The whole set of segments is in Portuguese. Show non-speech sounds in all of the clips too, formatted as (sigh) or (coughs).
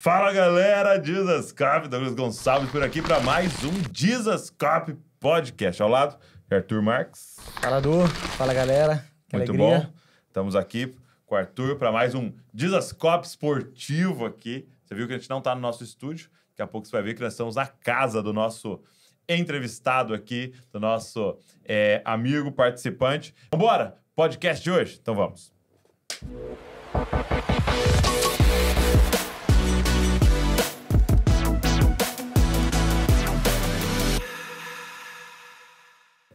Fala galera, Jesus Cop, Douglas Gonçalves por aqui para mais um Jesus Cop Podcast. Ao lado, Arthur Marques. Fala, Du. Fala galera. Que Muito alegria. bom. Estamos aqui com o Arthur para mais um Jesus Cop esportivo aqui. Você viu que a gente não está no nosso estúdio. Daqui a pouco você vai ver que nós estamos na casa do nosso entrevistado aqui, do nosso é, amigo participante. Vambora! Podcast de hoje? Então vamos. Música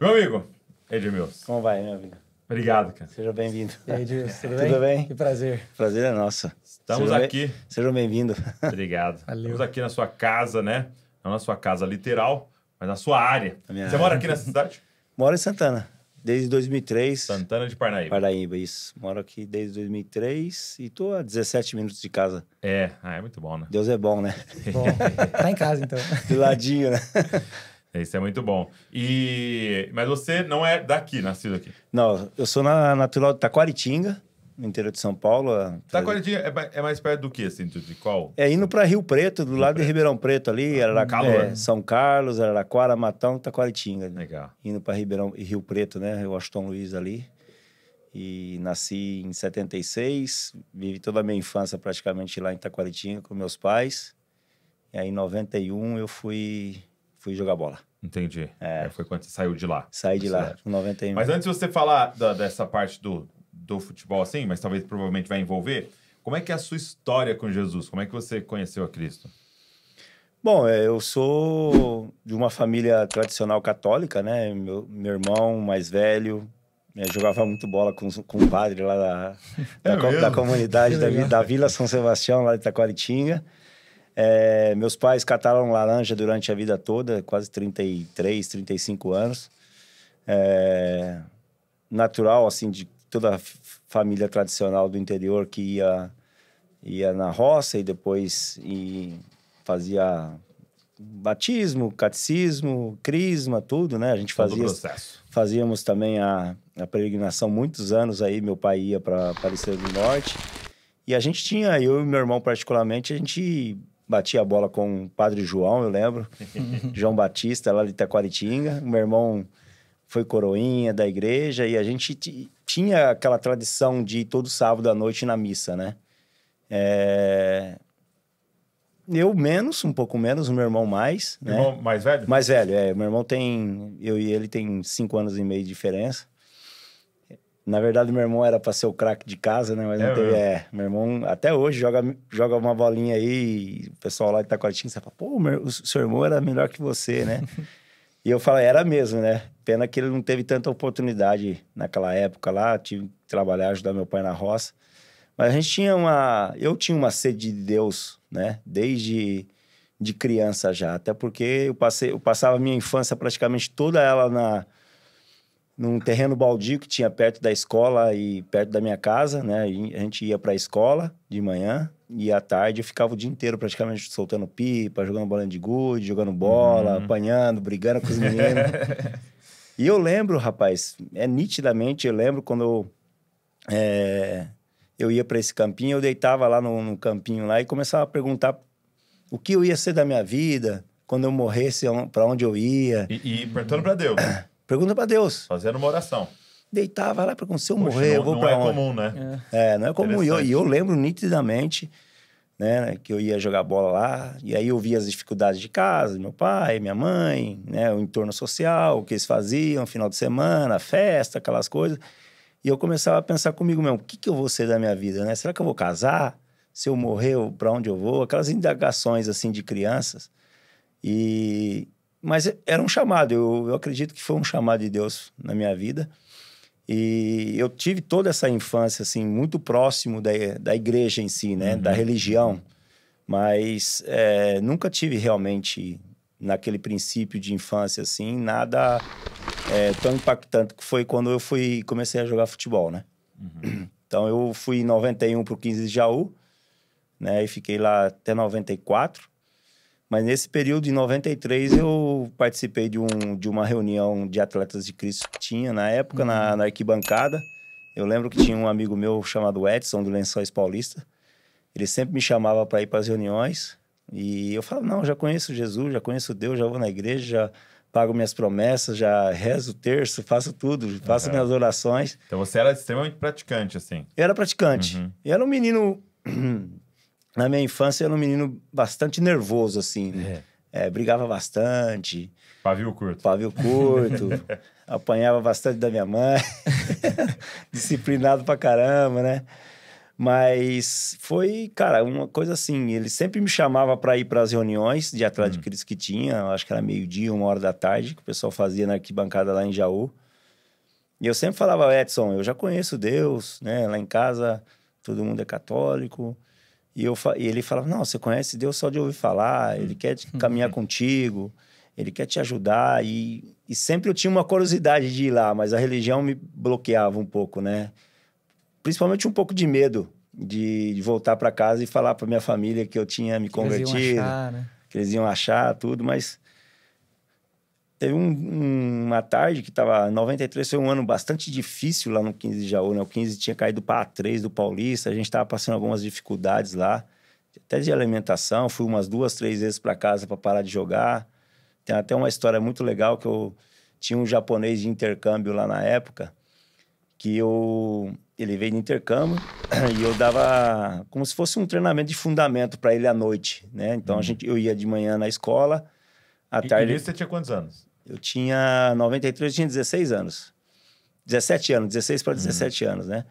Meu amigo, Edmilson. Como vai, meu amigo? Obrigado, cara. Seja bem-vindo. E Edilson, (laughs) tudo, tudo bem? Que prazer. Prazer é nosso. Estamos Seja aqui. Bem... Seja bem-vindo. Obrigado. Valeu. Estamos aqui na sua casa, né? Não na sua casa literal, mas na sua área. Você área. mora aqui nessa cidade? (laughs) Moro em Santana, desde 2003. Santana de Parnaíba. Parnaíba, isso. Moro aqui desde 2003 e estou a 17 minutos de casa. É, ah, é muito bom, né? Deus é bom, né? Bom. (laughs) tá em casa, então. Do ladinho, né? Isso é muito bom. E mas você não é daqui, nascido aqui? Não, eu sou na, natural de Taquaritinga, no interior de São Paulo. A... Taquaritinga é, é, mais perto do que, assim, de qual? É indo para Rio Preto, do Rio lado Preto. de Ribeirão Preto ali, ah, é, né? São Carlos, Araraquara, Matão, Taquaritinga. Né? Legal. Indo para Ribeirão Rio Preto, né? Washington Luiz ali. E nasci em 76, vivi toda a minha infância praticamente lá em Taquaritinga com meus pais. E aí em 91 eu fui fui jogar bola. Entendi. É. é. foi quando você saiu de lá. Saí de lá, com 91. Mas antes de você falar da, dessa parte do, do futebol, assim, mas talvez provavelmente vai envolver, como é que é a sua história com Jesus? Como é que você conheceu a Cristo? Bom, é, eu sou de uma família tradicional católica, né? Meu, meu irmão mais velho eh, jogava muito bola com, com o padre lá da, da, (laughs) é da comunidade da, da, Vila São Sebastião, lá de Taquaritinga. É, meus pais cataram laranja durante a vida toda, quase 33, 35 anos. É, natural, assim, de toda a família tradicional do interior que ia, ia na roça e depois e fazia batismo, catecismo, crisma, tudo, né? A gente fazia. Fazíamos também a, a peregrinação muitos anos aí, meu pai ia para Aparecida do Norte. E a gente tinha, eu e meu irmão particularmente, a gente Bati a bola com o Padre João, eu lembro. (laughs) João Batista, lá de Itaquaritinga. Meu irmão foi coroinha da igreja e a gente tinha aquela tradição de ir todo sábado à noite na missa, né? É... Eu menos, um pouco menos, o meu irmão mais. Né? Irmão mais velho? Mais velho, é. Meu irmão tem. Eu e ele tem cinco anos e meio de diferença. Na verdade, meu irmão era para ser o craque de casa, né? Mas é, não teve. É, meu irmão até hoje joga, joga uma bolinha aí, o pessoal lá de quietinho tá você fala, pô, meu, o seu irmão era melhor que você, né? (laughs) e eu falo, era mesmo, né? Pena que ele não teve tanta oportunidade naquela época lá, tive que trabalhar, ajudar meu pai na roça. Mas a gente tinha uma. Eu tinha uma sede de Deus, né? Desde de criança já. Até porque eu, passei, eu passava a minha infância praticamente toda ela na num terreno baldio que tinha perto da escola e perto da minha casa, né? a gente ia para a escola de manhã e à tarde eu ficava o dia inteiro praticamente soltando pipa, jogando bola de gude, jogando bola, uhum. apanhando, brigando com os meninos. (laughs) e eu lembro, rapaz, é nitidamente, eu lembro quando eu, é, eu ia para esse campinho, eu deitava lá no, no campinho lá e começava a perguntar o que eu ia ser da minha vida, quando eu morresse, para onde eu ia. E, e perguntando para Deus. Né? (coughs) Pergunta para Deus. Fazendo uma oração. Deitava lá para quando se eu Poxa, morrer, não, eu vou Não é onde? comum, né? É, é não é comum. E eu, eu lembro nitidamente né, que eu ia jogar bola lá, e aí eu via as dificuldades de casa, meu pai, minha mãe, né, o entorno social, o que eles faziam, final de semana, festa, aquelas coisas. E eu começava a pensar comigo mesmo, o que, que eu vou ser da minha vida, né? Será que eu vou casar? Se eu morrer, para onde eu vou? Aquelas indagações, assim, de crianças. E, mas era um chamado, eu, eu acredito que foi um chamado de Deus na minha vida. E eu tive toda essa infância, assim, muito próximo da, da igreja em si, né? Uhum. Da religião. Mas é, nunca tive realmente, naquele princípio de infância, assim, nada é, tão impactante que foi quando eu fui comecei a jogar futebol, né? Uhum. (clears throat) Então, eu fui em 91 para o 15 de Jaú, né? E fiquei lá até 94. Mas nesse período, em 93, eu participei de, um, de uma reunião de atletas de Cristo que tinha na época, uhum. na, na arquibancada. Eu lembro que tinha um amigo meu chamado Edson, do Lençóis Paulista. Ele sempre me chamava para ir para as reuniões. E eu falava, não, já conheço Jesus, já conheço Deus, já vou na igreja, já pago minhas promessas, já rezo o terço, faço tudo, faço uhum. minhas orações. Então você era extremamente praticante, assim? Eu era praticante. Uhum. Eu era um menino na minha infância, eu era um menino bastante nervoso, assim, né? é. é, brigava bastante. Pavio curto. Pavio curto. (laughs) apanhava bastante da minha mãe. (laughs) Disciplinado pra caramba, né? Mas foi, cara, uma coisa assim. Ele sempre me chamava para ir para as reuniões de atrás de Cristo que tinha, acho que era meio-dia, uma hora da tarde, que o pessoal fazia na arquibancada lá em Jaú. E eu sempre falava, Edson, eu já conheço Deus, né? Lá em casa todo mundo é católico. E, eu, e ele falava: Não, você conhece Deus só de ouvir falar, hum. ele quer uhum. caminhar contigo, ele quer te ajudar. E, e sempre eu tinha uma curiosidade de ir lá, mas a religião me bloqueava um pouco, né? Principalmente um pouco de medo de, de voltar para casa e falar para minha família que eu tinha me que convertido, eles achar, né? que eles iam achar tudo, mas Teve um, um, uma tarde que estava. 93 foi um ano bastante difícil lá no 15 de Jaú, né? O 15 tinha caído para A3 do Paulista, a gente estava passando algumas dificuldades lá, até de alimentação. Fui umas duas, três vezes para casa para parar de jogar. Tem até uma história muito legal que eu tinha um japonês de intercâmbio lá na época, que eu. Ele veio de intercâmbio (clears throat) e eu dava como se fosse um treinamento de fundamento para ele à noite, né? Então a uhum. gente, eu ia de manhã na escola. À tarde. E, você tinha quantos anos? Eu tinha 93, eu tinha 16 anos. 17 anos, 16 para 17 anos, né?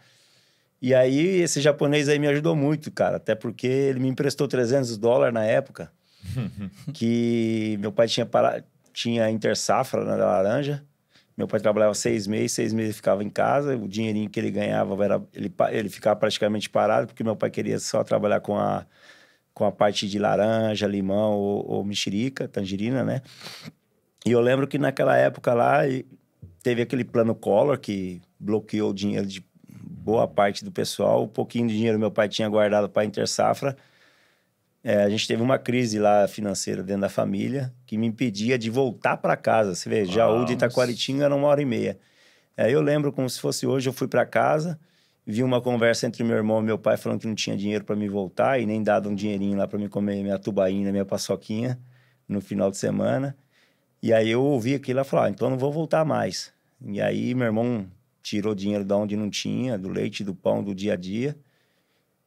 E aí esse japonês aí me ajudou muito, cara, até porque ele me emprestou 300 dólares na época, (laughs) que meu pai tinha para... tinha intersafra na laranja. Meu pai trabalhava seis meses, seis meses ficava em casa, o dinheirinho que ele ganhava era ele, ele ficava praticamente parado, porque meu pai queria só trabalhar com a com a parte de laranja, limão ou, ou mexerica, tangerina, né? E eu lembro que naquela época lá teve aquele plano Collor que bloqueou o dinheiro de boa parte do pessoal. Um pouquinho de dinheiro meu pai tinha guardado para a Inter Safra. É, a gente teve uma crise lá financeira dentro da família que me impedia de voltar para casa. Você vê, Jaú de Itaquaritinga era uma hora e meia. É, eu lembro como se fosse hoje, eu fui para casa, vi uma conversa entre meu irmão e meu pai falando que não tinha dinheiro para me voltar e nem dado um dinheirinho lá para me comer minha tubaína, minha paçoquinha no final de semana. E aí eu ouvi aquilo e falei, ah, então não vou voltar mais. E aí meu irmão tirou dinheiro da onde não tinha, do leite, do pão, do dia a dia,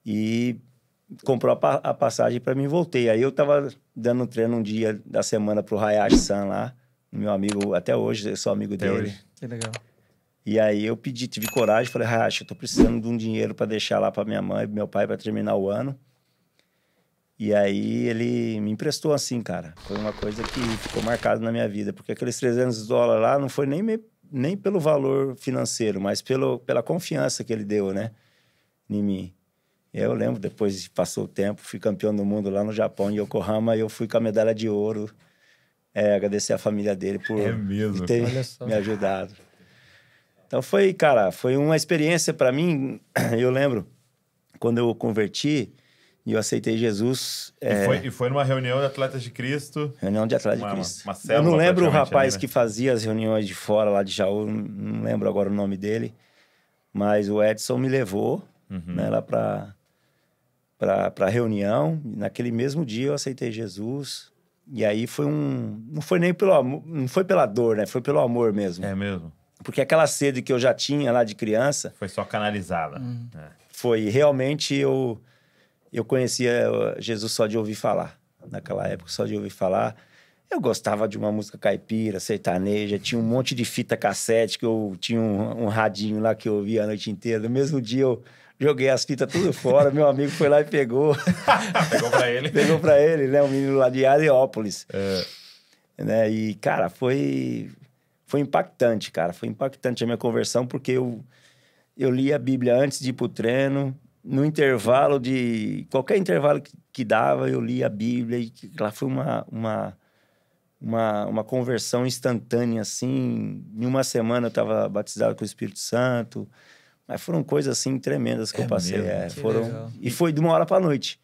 e comprou a, pa a passagem para mim voltei. Aí eu tava dando treino um dia da semana pro Hayashi-san lá, meu amigo, até hoje eu sou amigo até dele. Hoje. Que legal. E aí eu pedi, tive coragem, falei, Hayashi, eu tô precisando de um dinheiro para deixar lá para minha mãe e meu pai para terminar o ano. E aí ele me emprestou assim, cara. Foi uma coisa que ficou marcada na minha vida, porque aqueles 300 dólares lá não foi nem, me... nem pelo valor financeiro, mas pelo, pela confiança que ele deu, né, em mim. Eu lembro, depois passou o tempo, fui campeão do mundo lá no Japão, em Yokohama, e eu fui com a medalha de ouro. É, agradecer a família dele por é mesmo, ter me ajudado. Então foi, cara, foi uma experiência para mim. (clears throat) Eu lembro, quando eu converti, e eu aceitei Jesus. E, é, foi, e foi numa reunião de Atletas de Cristo. Reunião de Atletas de Cristo. Uma, uma eu não lembro o rapaz ali, né? que fazia as reuniões de fora lá de Jaú, não lembro agora o nome dele. Mas o Edson me levou uhum. né, lá para para reunião. Naquele mesmo dia eu aceitei Jesus. E aí foi um. Não foi nem pelo amor, não foi pela dor, né? Foi pelo amor mesmo. É mesmo. Porque aquela sede que eu já tinha lá de criança. Foi só canalizada. Hum. É. Foi realmente eu eu conhecia eh, Jesus só de ouvir falar, naquela época, só de ouvir falar. Eu gostava de uma música caipira, sertaneja, tinha um monte de fita cassete que eu tinha um, um radinho lá que eu ouvia a noite inteira. No mesmo dia eu joguei as fitas tudo fora, meu amigo foi lá e pegou. (laughs) pegou pra ele. pegou pra ele, né? Um menino lá de Areópolis. É. Né? E, cara, foi, foi impactante, cara. Foi impactante a minha conversão porque eu, eu li a Bíblia antes de ir pro treino, no intervalo de qualquer intervalo que, que dava, eu lia a Bíblia e lá foi uma, uma uma, uma conversão instantânea assim, em uma semana eu estava batizado com o Espírito Santo. Mas foram coisas assim tremendas que é eu passei, é, que foram legal. e foi de uma hora para noite,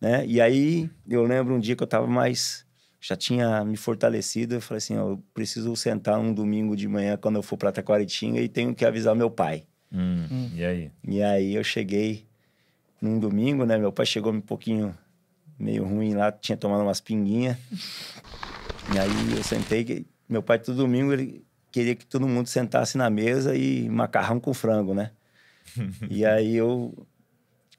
né? E aí eu lembro um dia que eu estava mais já tinha me fortalecido, eu falei assim, eu preciso sentar um domingo de manhã quando eu for para Taquaritinga e tenho que avisar meu pai. Hum, hum. E aí? E aí eu cheguei num domingo, né? Meu pai chegou um pouquinho meio ruim lá, tinha tomado umas pinguinhas. E aí eu sentei, meu pai todo domingo ele queria que todo mundo sentasse na mesa e macarrão com frango, né? (laughs) e aí eu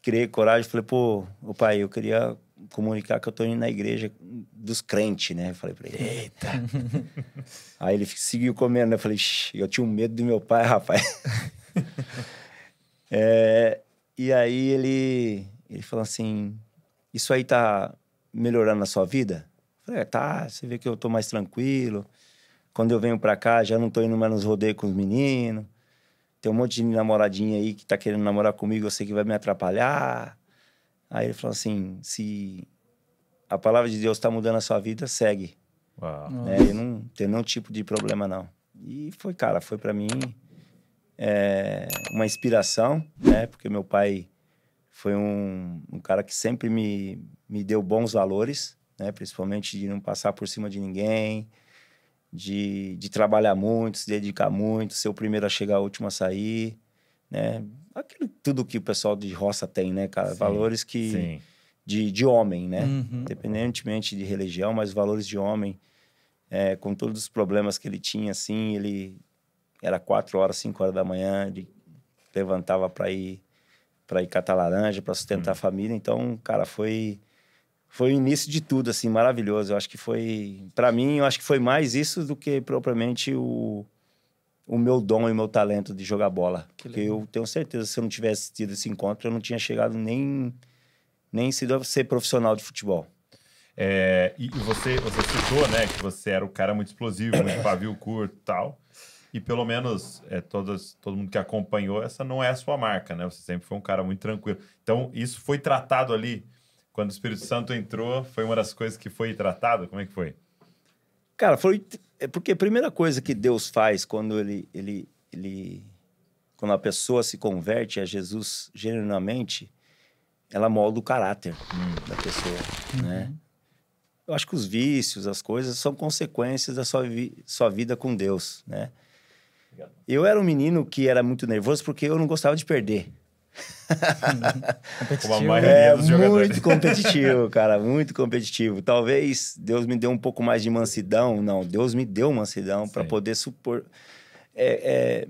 criei coragem, falei, pô, o pai, eu queria comunicar que eu tô indo na igreja dos crentes, né? Eu falei pra ele, eita. (laughs) aí ele seguiu comendo, né? Eu falei, eu tinha um medo do meu pai, rapaz. (laughs) é, e aí ele, ele falou assim: Isso aí tá melhorando a sua vida? Eu falei: é, Tá, você vê que eu tô mais tranquilo. Quando eu venho pra cá, já não tô indo mais nos rodeios com os meninos. Tem um monte de namoradinha aí que tá querendo namorar comigo, eu sei que vai me atrapalhar. Aí ele falou assim: Se a palavra de Deus tá mudando a sua vida, segue. Uau. É, eu não tenho nenhum tipo de problema, não. E foi, cara, foi para mim é, uma inspiração, né? Porque meu pai foi um, um cara que sempre me, me deu bons valores, né? Principalmente de não passar por cima de ninguém, de, de trabalhar muito, se dedicar muito, ser o primeiro a chegar, o último a sair, né? Aquilo, tudo que o pessoal de roça tem, né, cara? Sim, valores que... Sim. De, de homem, né? Uhum. Independentemente de religião, mas valores de homem. É, com todos os problemas que ele tinha, assim, ele era quatro horas, cinco horas da manhã, de, levantava para ir para ir catar laranja, para sustentar a uhum. família. Então, cara, foi foi o início de tudo, assim, maravilhoso. Eu acho que foi, para mim, eu acho que foi mais isso do que propriamente o, o meu dom e o meu talento de jogar bola. Que Porque eu tenho certeza, se eu não tivesse tido esse encontro, eu não tinha chegado nem, nem sido a ser profissional de futebol. É, e você, você citou, né, que você era o cara muito explosivo, muito pavio curto e tal. E pelo menos é, todas, todo mundo que acompanhou, essa não é a sua marca, né? Você sempre foi um cara muito tranquilo. Então, isso foi tratado ali. Quando o Espírito Santo entrou, foi uma das coisas que foi tratado? Como é que foi? Cara, foi. É porque a primeira coisa que Deus faz quando ele, ele, ele. Quando a pessoa se converte a Jesus genuinamente, ela molda o caráter hum. da pessoa, uhum. né? Eu acho que os vícios, as coisas, são consequências da sua, vi sua vida com Deus, né? Eu era um menino que era muito nervoso porque eu não gostava de perder. competitivo. é, muito competitivo, cara, muito competitivo. Talvez Deus me deu um pouco mais de mansidão, não, Deus me deu mansidão para poder supor, é, é,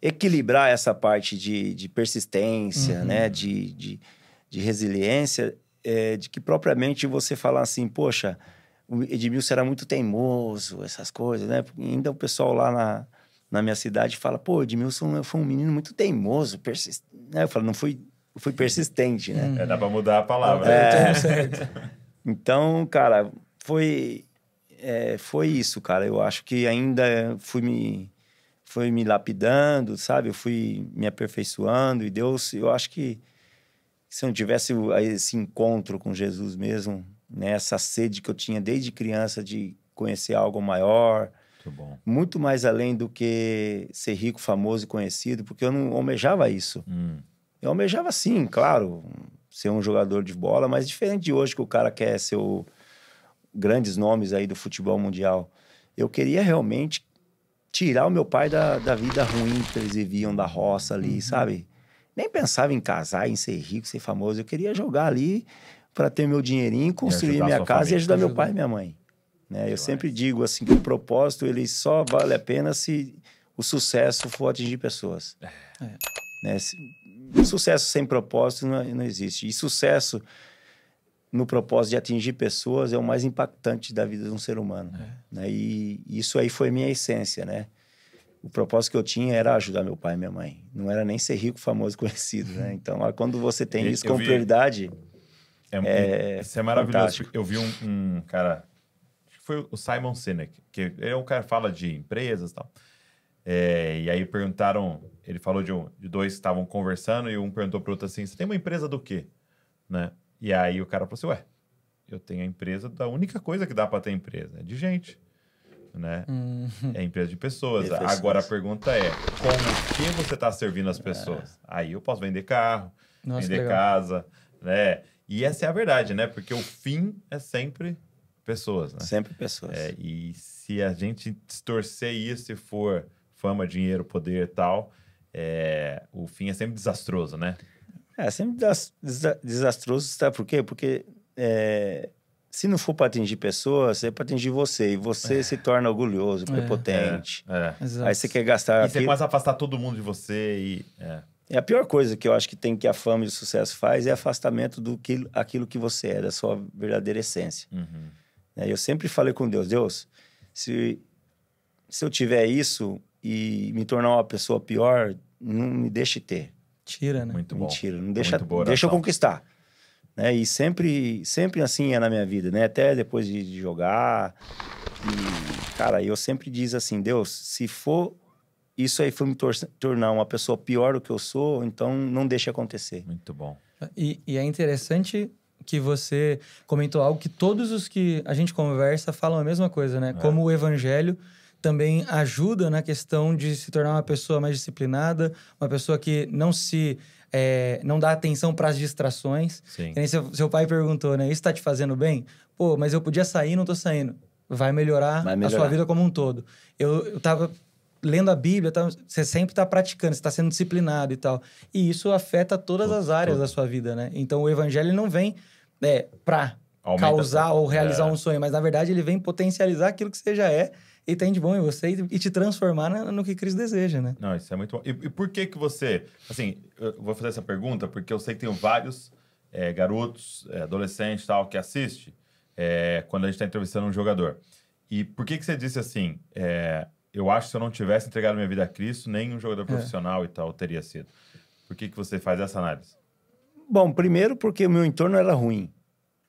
equilibrar essa parte de, de persistência, uhum. né, de, de, de resiliência, é, de que propriamente você falar assim, poxa, o Edmilson era muito teimoso, essas coisas, né? Ainda o pessoal lá na na minha cidade fala, pô, Edmilson foi um menino muito teimoso, persistente. Né, eu falo, não fui, fui persistente, né? É, dá pra mudar a palavra. É... é tá (laughs) então, cara, foi, é, foi isso, cara. Eu acho que ainda fui me, fui me lapidando, sabe? Eu fui me aperfeiçoando e Deus, eu acho que se eu não tivesse esse encontro com Jesus mesmo, né? Essa sede que eu tinha desde criança de conhecer algo maior, muito, muito mais além do que ser rico, famoso e conhecido, porque eu não almejava isso. Hum. Eu almejava sim, claro, ser um jogador de bola, mas diferente de hoje que o cara quer ser o... grandes nomes aí do futebol mundial. Eu queria realmente tirar o meu pai da, da vida ruim que eles viviam da roça ali, uhum. sabe? Nem pensava em casar, em ser rico, ser famoso. Eu queria jogar ali para ter meu dinheirinho, construir minha casa família. e ajudar meu pai e minha mãe. Né? Eu sempre digo assim que o propósito ele só vale a pena se o sucesso for atingir pessoas. É. é. Né? Sucesso sem propósito não, não existe. E sucesso no propósito de atingir pessoas é o mais impactante da vida de um ser humano. É. Né? E isso aí foi minha essência, né? O propósito que eu tinha era ajudar meu pai e minha mãe. Não era nem ser rico, famoso, (laughs) conhecido, né? Então, ah, quando você tem isso com como prioridade... É, é, é, isso é maravilhoso. Fantástico. Eu vi um, um cara foi o Simon Sinek, que é um cara que fala de empresas e tal. É, e aí perguntaram, ele falou de, um, de dois que estavam conversando e um perguntou para o outro assim, você tem uma empresa do quê? Né? E aí o cara falou assim, ué, eu tenho a empresa da única coisa que dá para ter empresa, é de gente, né? Hum. É empresa de pessoas. Agora a pergunta é, como que você está servindo as é. pessoas? É. Aí eu posso vender carro, Nossa, vender casa, né? E essa é a verdade, né? Porque o fim é sempre pessoas, né? Sempre pessoas. É, e se a gente distorcer isso e for fama, dinheiro, poder e tal, é, o fim é sempre desastroso, né? É sempre desastroso, sabe por quê? Porque é, se não for para atingir pessoas, é para atingir você. E você é. se torna orgulhoso, é. prepotente. É, é. Aí você quer gastar... E aquilo... você começa a afastar todo mundo de você e... É a pior coisa que eu acho que tem que a fama e o sucesso faz é afastamento do que, aquilo que você é, da sua verdadeira essência. Uhum. Né? Eu sempre falei com Deus, Deus, se, se eu tiver isso e me tornar uma pessoa pior, não me deixe ter. Tira, né? Muito bom. Mentira, não deixa, boa, deixa eu conquistar. Né? E sempre, sempre assim é na minha vida, né? Até depois de, de jogar. E, cara, eu sempre diz assim, Deus, se for isso aí for me tor tornar uma pessoa pior do que eu sou, então não deixe acontecer. Muito bom. E, e é interessante que você comentou algo que todos os que a gente conversa falam a mesma coisa, né? É. Como o evangelho também ajuda na questão de se tornar uma pessoa mais disciplinada, uma pessoa que não se é, não dá atenção para as distrações. Sim. Seu, seu, pai perguntou, né? Isso está te fazendo bem? Pô, mas eu podia sair, não estou saindo. Vai melhorar, Vai melhorar, a sua vida como um todo. Eu, eu tava lendo a Bíblia, tá, você sempre está praticando, você está sendo disciplinado e tal. E isso afeta todas as áreas da sua vida, né? Então o evangelho não vem é, para causar ou realizar é. um sonho, mas na verdade ele vem potencializar aquilo que você já é e tem de bom em você e, te transformar no que Cristo deseja, né? Não, isso é muito bom. E, e por que que você... Assim, eu vou fazer essa pergunta porque eu sei que tenho vários é, garotos, é, adolescentes tal, que assiste é, quando a gente está entrevistando um jogador. E por que que você disse assim é, eu acho que se eu não tivesse entregado minha vida a Cristo, nem um jogador é. profissional é. e tal teria sido. Por que, que você faz essa análise? Bom, primeiro porque o meu entorno era ruim,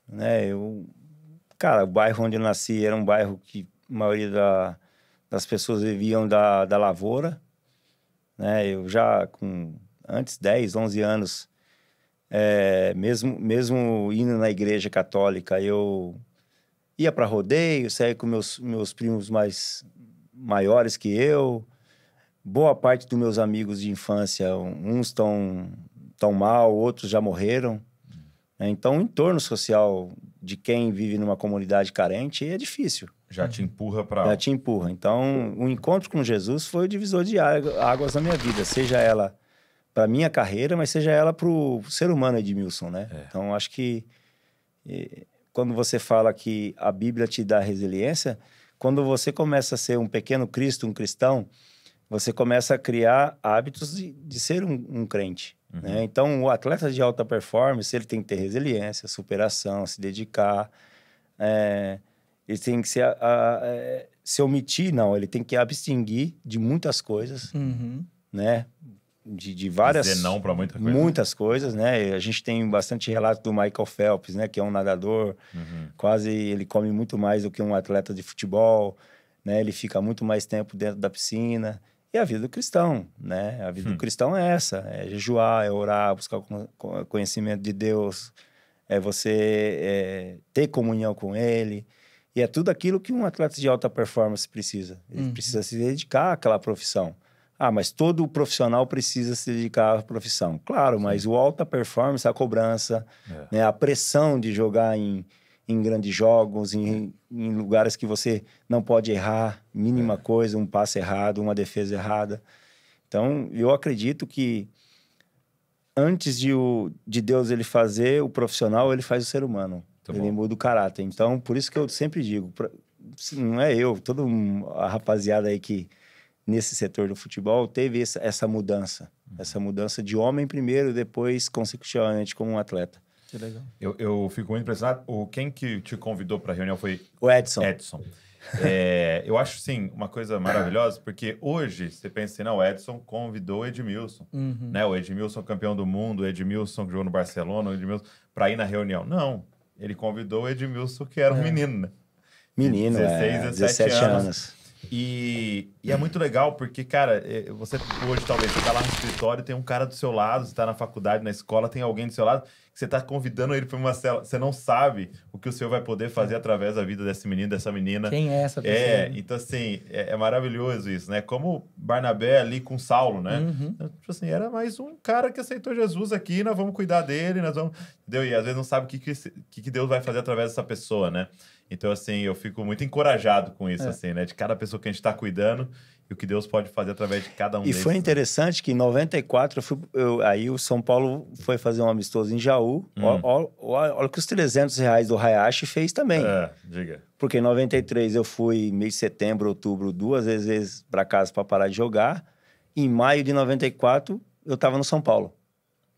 né? Eu, cara, o bairro onde eu nasci era um bairro que a maioria da, das pessoas viviam da, da lavoura, né? Eu já com antes 10, 11 anos, é, mesmo mesmo indo na igreja católica, eu ia para rodeio, saía com meus meus primos mais maiores que eu. Boa parte dos meus amigos de infância, uns estão tão mal, outros já morreram. Né? Então, o entorno social de quem vive numa comunidade carente é difícil. Já te empurra para. Já te empurra. Então, o encontro com Jesus foi o divisor de águas na minha vida, seja ela para minha carreira, mas seja ela para o ser humano Edmilson, né? É. Então, acho que eh, quando você fala que a Bíblia te dá resiliência, quando você começa a ser um pequeno Cristo, um cristão, você começa a criar hábitos de, de ser um, um crente. Uhum. Né? Então, o atleta de alta performance, ele tem que ter resiliência, superação, se dedicar. É, ele tem que se, a, a, é, se omitir, não. Ele tem que abstinguir de muitas coisas, uhum. né? de, de várias. Dizer não para muita coisa. Muitas coisas, né? A gente tem bastante relato do Michael Phelps, né? Que é um nadador, uhum. quase ele come muito mais do que um atleta de futebol, né? Ele fica muito mais tempo dentro da piscina. E a vida do cristão, né? A vida hum. do cristão é essa: é jejuar, é orar, buscar conhecimento de Deus, é você é, ter comunhão com Ele. E é tudo aquilo que um atleta de alta performance precisa. Ele uhum. precisa se dedicar àquela profissão. Ah, mas todo profissional precisa se dedicar à profissão. Claro, Sim. mas o alta performance, a cobrança, é. né, a pressão de jogar em, em grandes jogos, em, em, lugares que você não pode errar, mínima é. coisa, um passe errado, uma defesa errada. Então, eu acredito que antes de, o, de Deus ele fazer o profissional, ele faz o ser humano. Tá ele muda o caráter. Então, por isso que eu sempre digo, pra, não é eu, toda a rapaziada aí que nesse setor do futebol teve essa, essa mudança. Uhum. Essa mudança de homem primeiro, depois consecutivamente como um atleta. Que legal. Eu, eu fico muito impressionado. O, quem que te convidou para a reunião foi... O Edson. Edson. é, eu acho, sim, uma coisa maravilhosa, porque hoje você pensa assim, não, o Edson convidou o Edmilson, uhum. né? O Edmilson campeão do mundo, o Edmilson que jogou no Barcelona, o Edmilson, para ir na reunião. Não, ele convidou o Edmilson, que era um é. menino, né? Menino, 16, é, 17, 17 anos. anos. E, e, é muito legal porque, cara, é, você hoje talvez você tá lá no escritório, tem um cara do seu lado, você tá na faculdade, na escola, tem alguém do seu lado você está convidando ele para uma cela. Você não sabe o que o Senhor vai poder fazer é. através da vida desse menino, dessa menina. Quem é essa é, pessoa? É, então assim, é, é maravilhoso isso, né? Como Barnabé ali com Saulo, né? Uhum. Então, tipo assim, era mais um cara que aceitou Jesus aqui, nós vamos cuidar dele, nós vamos... Entendeu? E às vezes não sabe o que, que, que Deus vai fazer através dessa pessoa, né? Então, assim, eu fico muito encorajado com isso, é. assim, né? De cada pessoa que a gente está cuidando o que Deus pode fazer através de cada um e foi né? interessante né? que em 94, eu fui, eu, aí o São Paulo foi fazer um amistoso em Jaú. Hum. Olha hum. o que os 300 reais do Hayashi fez também. É, diga. Porque em 93 eu fui, mês de setembro, outubro, duas vezes para casa para parar de jogar. Em maio de 94, eu estava no São Paulo.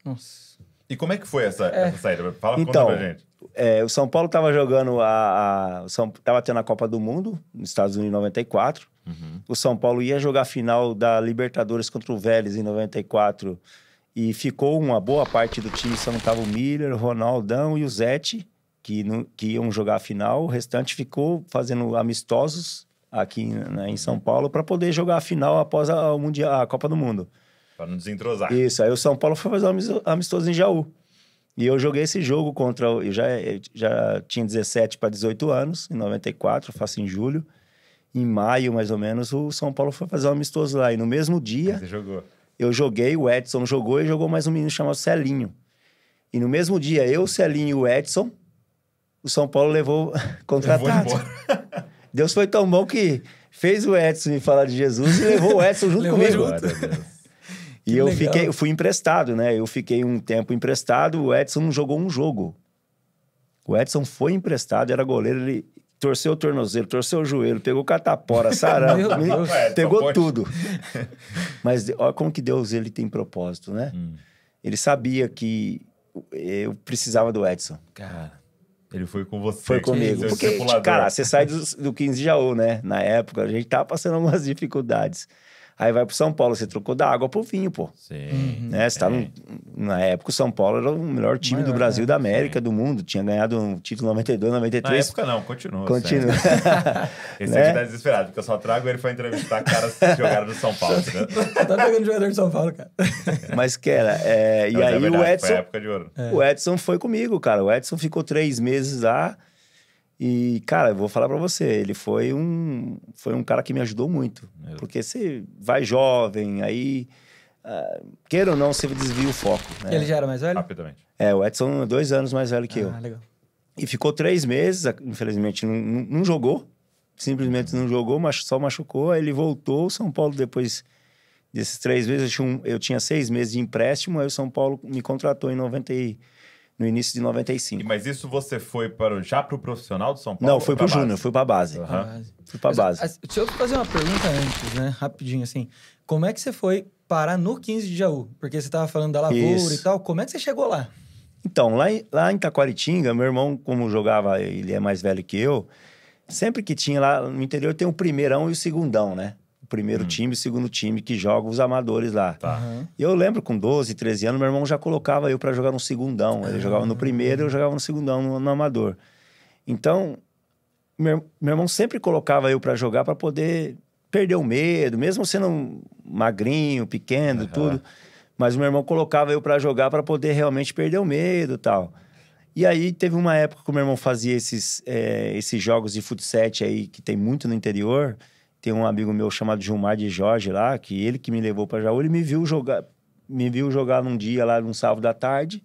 Nossa. E como é que foi essa, é. essa saída? Fala, então, pra gente. É, o São Paulo estava jogando a, a São tava tendo a Copa do Mundo nos Estados Unidos em 94. Uhum. O São Paulo ia jogar a final da Libertadores contra o Vélez em 94 e ficou uma boa parte do time só não tava o Miller, o Ronaldão e o Zete que, no, que iam jogar a final. O restante ficou fazendo amistosos aqui né, em São Paulo para poder jogar a final após a, a mundial, a Copa do Mundo. Para não desentrosar. Isso. Aí o São Paulo foi fazer um amistoso em Jaú. E eu joguei esse jogo contra. Eu já, já tinha 17 para 18 anos, em 94, faço em julho. Em maio, mais ou menos, o São Paulo foi fazer um amistoso lá. E no mesmo dia. Você jogou. Eu joguei, o Edson jogou e jogou mais um menino chamado Celinho. E no mesmo dia, eu, Celinho e o Edson, o São Paulo levou (laughs) contratado. Deus foi tão bom que fez o Edson me falar de Jesus e levou o Edson junto levou comigo. Junto. E eu legal. fiquei, eu fui emprestado, né? Eu fiquei um tempo emprestado, o Edson não jogou um jogo. O Edson foi emprestado, era goleiro, ele torceu o tornozelo, torceu o joelho, pegou catapora, (laughs) sarampo, pegou tudo. (laughs) Mas olha como que Deus ele tem propósito, né? Hum. Ele sabia que eu precisava do Edson. Cara, ele foi com você. Foi comigo. Porque, cara, você sai do, do 15 de Jaú, né? Na época, a gente tava tá passando algumas dificuldades. Aí vai pro São Paulo, você trocou da água pro vinho, pô. Sim. Uhum. Né? Você tá na época, o São Paulo era o melhor time Maior, do Brasil, né? da América, Sim. do mundo. Tinha ganhado um título 92, 93. Na época não, continua. Continua. (laughs) Esse né? aqui tá desesperado, porque eu só trago ele pra entrevistar caras que jogaram no São Paulo. (laughs) tá pegando jogador de São Paulo, cara. (laughs) Mas que era. É, e é aí é verdade, o Edson. Foi a época de ouro. É. O Edson foi comigo, cara. O Edson ficou três meses lá. E, cara, eu vou falar para você, ele foi um, foi um cara que me ajudou muito. Meu. Porque você vai jovem, aí. Uh, queira ou não, você desvia o foco. Né? Ele já era mais velho? Rapidamente. É, o Edson é dois anos mais velho que ah, eu. Legal. E ficou três meses, ah, infelizmente, não, não jogou. Simplesmente não jogou, mas só machucou. Aí ele voltou. O São Paulo, depois desses três meses, eu tinha, um, eu tinha seis meses de empréstimo. Aí o São Paulo me contratou em 93 no início de 95. Mas isso você foi para, já para o profissional do São Paulo? Não, foi para o Júnior, fui para a base. Uhum. Fui para a base. deixa eu fazer uma pergunta antes, né? Rapidinho, assim. Como é que você foi parar no 15 de Jaú? Porque você estava falando da lavoura isso. e tal. Como é que você chegou lá? Então, lá em, lá em Taquaritinga, meu irmão, como jogava, ele é mais velho que eu, sempre que tinha lá no interior tem o primeirão e o segundão, né? o primeiro hum. time e o segundo time que jogam os amadores lá. Tá. Uhum. Eu lembro com 12, 13 anos, meu irmão já colocava eu para jogar no segundão. Ele jogava no ah. primeiro, eu jogava no segundão, no, no amador. Então, meu, meu irmão sempre colocava eu para jogar para poder perder o medo, mesmo sendo magrinho, pequeno, uhum. tudo. Mas meu irmão colocava eu para jogar para poder realmente perder o medo tal. E aí teve uma época que o meu irmão fazia esses, é, esses jogos de futsal aí que tem muito no interior. Tem um amigo meu chamado Gilmar de Jorge lá, que ele que me levou para Jaú, ele me viu jogar, me viu jogar num dia lá, num sábado da tarde.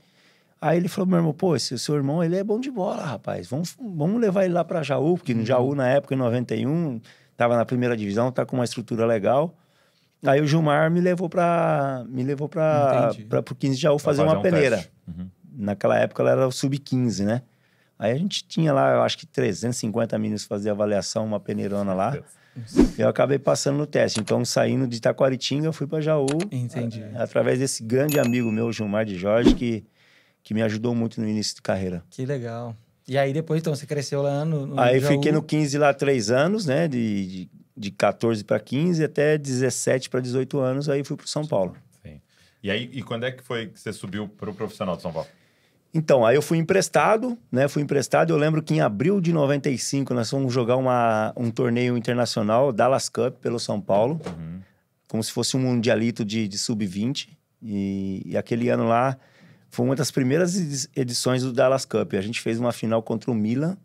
Aí ele falou, meu irmão, pô, esse seu irmão, ele é bom de bola, rapaz. Vamos, vamos levar ele lá para Jaú, porque no uhum. Jaú, na época, em 91, tava na primeira divisão, tá com uma estrutura legal. Aí o Gilmar me levou para me levou para pro 15 de Jaú fazer, fazer, uma um peneira. Uhum. Naquela época ela era o sub-15, né? Aí a gente tinha lá, eu acho que 350 meninos fazer avaliação, uma peneirona lá. Deus. Eu acabei passando no teste. Então, saindo de Taquaritinga, fui para Jaú. Entendi. A, através desse grande amigo meu, Gilmar de Jorge, que, que me ajudou muito no início de carreira. Que legal. E aí depois, então, você cresceu lá no. no aí Jaú. fiquei no 15 lá três anos, né? De, de, de 14 para 15 até 17 para 18 anos. Aí fui para São Paulo. Sim. E aí, e quando é que foi que você subiu para o profissional de São Paulo? Então, aí eu fui emprestado, né? Fui emprestado. Eu lembro que em abril de 95 nós fomos jogar uma, um torneio internacional, Dallas Cup, pelo São Paulo. Uhum. Como se fosse um mundialito de, de sub-20. E, e, aquele ano lá foi uma das primeiras edições do Dallas Cup. A gente fez uma final contra o Milan.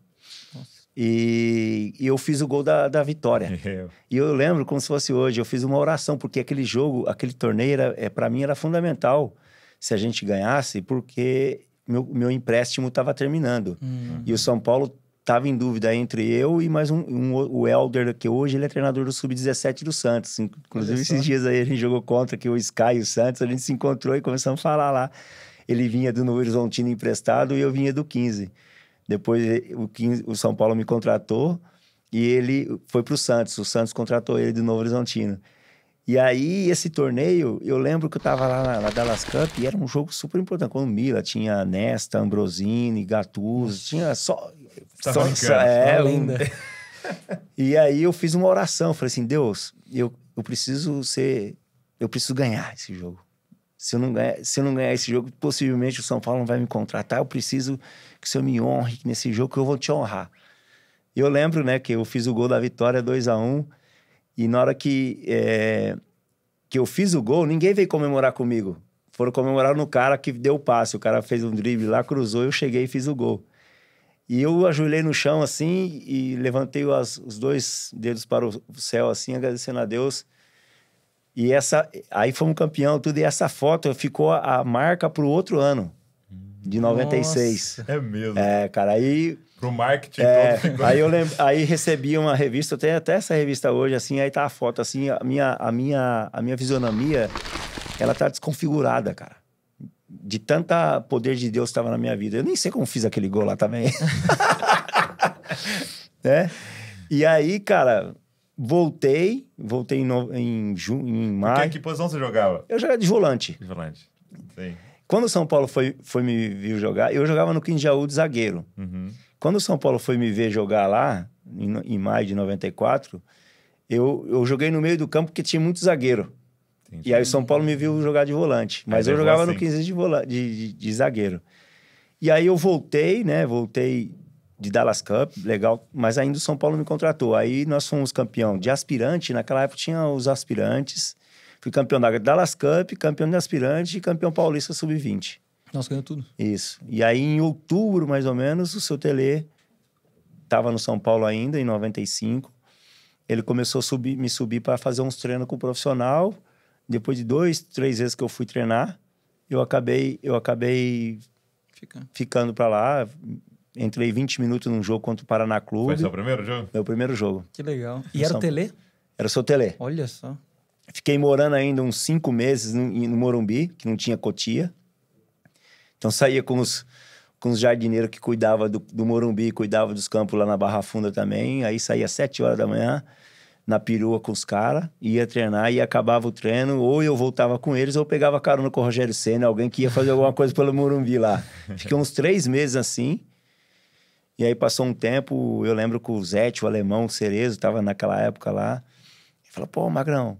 E, e, eu fiz o gol da, da vitória. (laughs) E eu lembro como se fosse hoje. Eu fiz uma oração, porque aquele jogo, aquele torneio, é, para mim era fundamental se a gente ganhasse, porque meu, meu empréstimo estava terminando. Uhum. E o São Paulo estava em dúvida entre eu e mais um, um o Elder, que hoje ele é treinador do Sub-17 do Santos. Inclusive, esses dias aí a gente jogou contra que o Sky e o Santos, a gente se encontrou e começamos a falar lá. Ele vinha do Novo Horizontino emprestado e eu vinha do 15. Depois eh, o, 15, o São Paulo me contratou e ele foi para o Santos. O Santos contratou ele do Novo Horizontino. E aí, esse torneio, eu lembro que eu tava lá na, na Dallas Cup e era um jogo super importante. Quando Mila tinha Nesta, Ambrosini, Gattuso, tinha só. Tá só, só é, linda. (laughs) e aí eu fiz uma oração, falei assim: Deus, eu, eu preciso ser. Eu preciso ganhar esse jogo. Se eu, não ganhar, se eu não ganhar esse jogo, possivelmente o São Paulo não vai me contratar. Eu preciso que o senhor me honre nesse jogo, que eu vou te honrar. Eu lembro, né, que eu fiz o gol da vitória 2 a 1 um, e na hora que, é, que eu fiz o gol, ninguém veio comemorar comigo. Foram comemorar no cara que deu o passe. O cara fez um drible lá, cruzou, eu cheguei e fiz o gol. E eu ajoelhei no chão assim e levantei as, os dois dedos para o céu assim, agradecendo a Deus. E essa, aí fomos campeão, tudo. E essa foto ficou a, marca para o outro ano, de 96. Nossa, é mesmo. É, cara, aí do marketing é, todo. Aí eu assim. lembro, aí recebi uma revista, eu tenho até essa revista hoje, assim, aí tá a foto, assim, a minha, a minha, a minha fisionomia, ela tá desconfigurada, cara. De tanta poder de Deus estava na minha vida. Eu nem sei como fiz aquele gol lá também. (laughs) né? E aí, cara, voltei, voltei em, no, em, ju, em maio. Que, que posição você jogava? Eu jogava de volante. De volante, sim. Quando o São Paulo foi, foi me viu jogar, eu jogava no Quindiaú de zagueiro. Uhum. Quando o São Paulo foi me ver jogar lá, em, em maio de 94, eu, eu joguei no meio do campo porque tinha muito zagueiro. Entendi. E aí o São Paulo me viu jogar de volante. Mas aí eu jogava assim. no 15 de, de, de, de, zagueiro. E aí eu voltei, né? Voltei de Dallas Cup, legal. Mas ainda o São Paulo me contratou. Aí nós fomos campeão de aspirante. Naquela época tinha os aspirantes. Fui campeão da Dallas Cup, campeão de aspirante e campeão paulista sub-20. Nossa, ganhou tudo. Isso. E aí, em outubro, mais ou menos, o seu Tele estava no São Paulo ainda, em 95. Ele começou a subir, me subir para fazer uns treinos com o profissional. Depois de dois, três vezes que eu fui treinar, eu acabei, eu acabei Fica. ficando para lá. Entrei 20 minutos num jogo contra o Paraná Clube. Foi seu primeiro jogo? Meu primeiro jogo. Que legal. E era São... o Tele? Era o seu Tele. Olha só. Fiquei morando ainda uns cinco meses no, no Morumbi, que não tinha cotia. Então saía com os, com os jardineiros que cuidava do, do Morumbi, cuidava dos campos lá na Barra Funda também. Aí saía às sete horas da manhã na perua com os caras, ia treinar e acabava o treino, ou eu voltava com eles, ou pegava carona com o Rogério Senna, alguém que ia fazer alguma coisa pelo Morumbi lá. Fiquei uns três meses assim. E aí passou um tempo, eu lembro que o Zete, o alemão, o Cerezo, tava naquela época lá. Ele falou, pô, Magrão,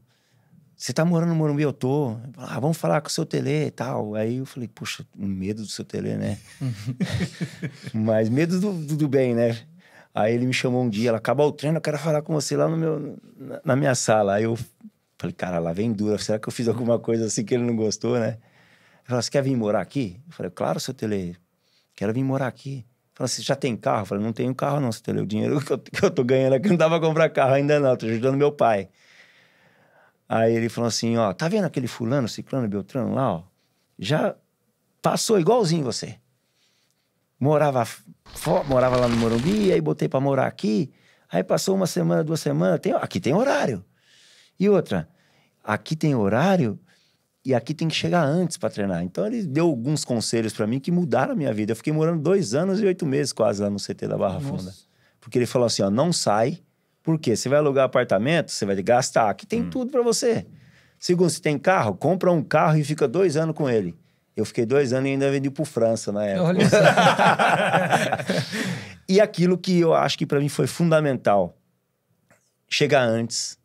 você tá morando no Morumbi? Eu tô. Ah, vamos falar com o seu Tele e tal. Aí eu falei, poxa, medo do seu Tele, né? (laughs) Mas medo do, do, do, bem, né? Aí ele me chamou um dia, ela acabou o treino, eu quero falar com você lá no meu, na, na minha sala. Aí eu falei, cara, lá vem dura, será que eu fiz alguma coisa assim que ele não gostou, né? Ele falou, você quer vir morar aqui? Eu falei, claro, seu Tele, quero vir morar aqui. Falou, você já tem carro? Eu falei, não tenho carro não, seu Tele, o dinheiro que eu, que eu tô ganhando aqui não tava pra comprar carro ainda não, tô ajudando meu pai. Aí ele falou assim, ó, tá vendo aquele fulano, ciclano, beltrano lá, ó? Já passou igualzinho você. Morava, morava lá no Morumbi, aí botei para morar aqui. Aí passou uma semana, duas semanas, tem, aqui tem horário. E outra, aqui tem horário e aqui tem que chegar antes para treinar. Então ele deu alguns conselhos para mim que mudaram a minha vida. Eu fiquei morando dois anos e oito meses quase lá no CT da Barra Nossa. Funda. Porque ele falou assim, ó, não sai, por quê? Você vai alugar apartamento, você vai gastar. Aqui tem hum. tudo para você. Segundo, se tem carro, compra um carro e fica dois anos com ele. Eu fiquei dois anos e ainda vendi para França na época. Olha (laughs) e aquilo que eu acho que para mim foi fundamental: chegar antes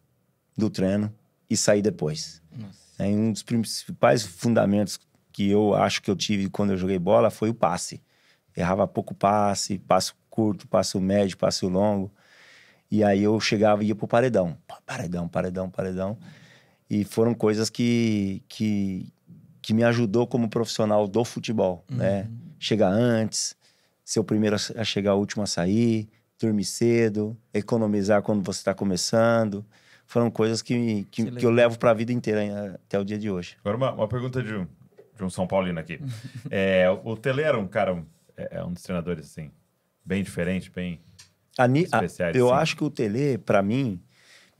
do treino e sair depois. É, um dos principais fundamentos que eu acho que eu tive quando eu joguei bola foi o passe. Errava pouco passe, passo curto, passo médio, passo longo. E aí eu chegava e ia pro paredão. Paredão, paredão, paredão. E foram coisas que, que, que me ajudou como profissional do futebol, uhum. né? Chegar antes, ser o primeiro a chegar, o último a sair, dormir cedo, economizar quando você está começando. Foram coisas que, que, que eu levo para a vida inteira até o dia de hoje. Agora, uma, uma pergunta de um, de um São Paulino aqui. (laughs) é, o, Tele era um cara, é, é, um dos treinadores, assim, bem diferente, bem a, a, eu sim. acho que o Tele, para mim,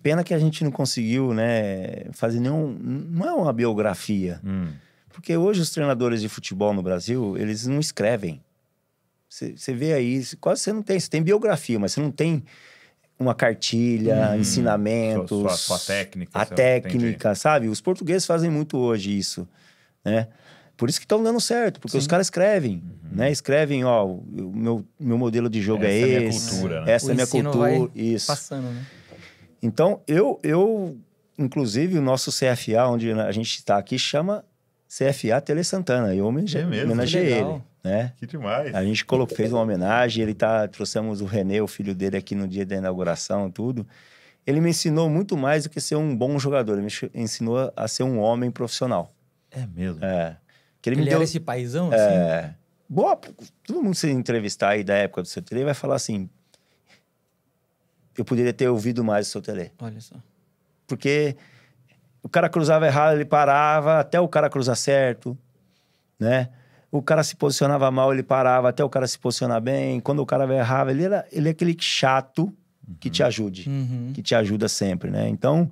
pena que a gente não conseguiu, né, fazer nenhum, não é uma biografia. Hum. Porque hoje os treinadores de futebol no Brasil, eles não escrevem. Você vê aí, quase você não tem, você tem biografia, mas você não tem uma cartilha, hum, ensinamentos, sua, sua, sua técnica, a técnica, entendi. sabe? Os portugueses fazem muito hoje isso, né? Por isso que estão dando certo, porque Sim. os caras escrevem, uhum. né? Escrevem, ó, o meu, meu modelo de jogo essa é, é esse. Cultura, né? Essa é o é minha cultura. isso. Passando, né? Então, eu, eu, inclusive, o nosso CFA, onde a gente está aqui, chama CFA Tele Santana. Eu é homenageei é homenageei ele. Né? Que demais. A gente colocou, fez uma homenagem, ele tá. Trouxemos o René, o filho dele, aqui no dia da inauguração, tudo ele me ensinou muito mais do que ser um bom jogador. Ele me ensinou a ser um homem profissional. É mesmo? É. Que ele, ele me deu... era esse paizão, é... assim? Boa, todo mundo se entrevistar aí da época do seu Tele vai falar assim, eu poderia ter ouvido mais o seu Tele. Olha só. Porque o cara cruzava errado, ele parava, até o cara cruzar certo, né? O cara se posicionava mal, ele parava, até o cara se posicionar bem. Quando o cara errava, ele, era, ele é aquele chato que te uhum. ajude, uhum. que te ajuda sempre, né? Então,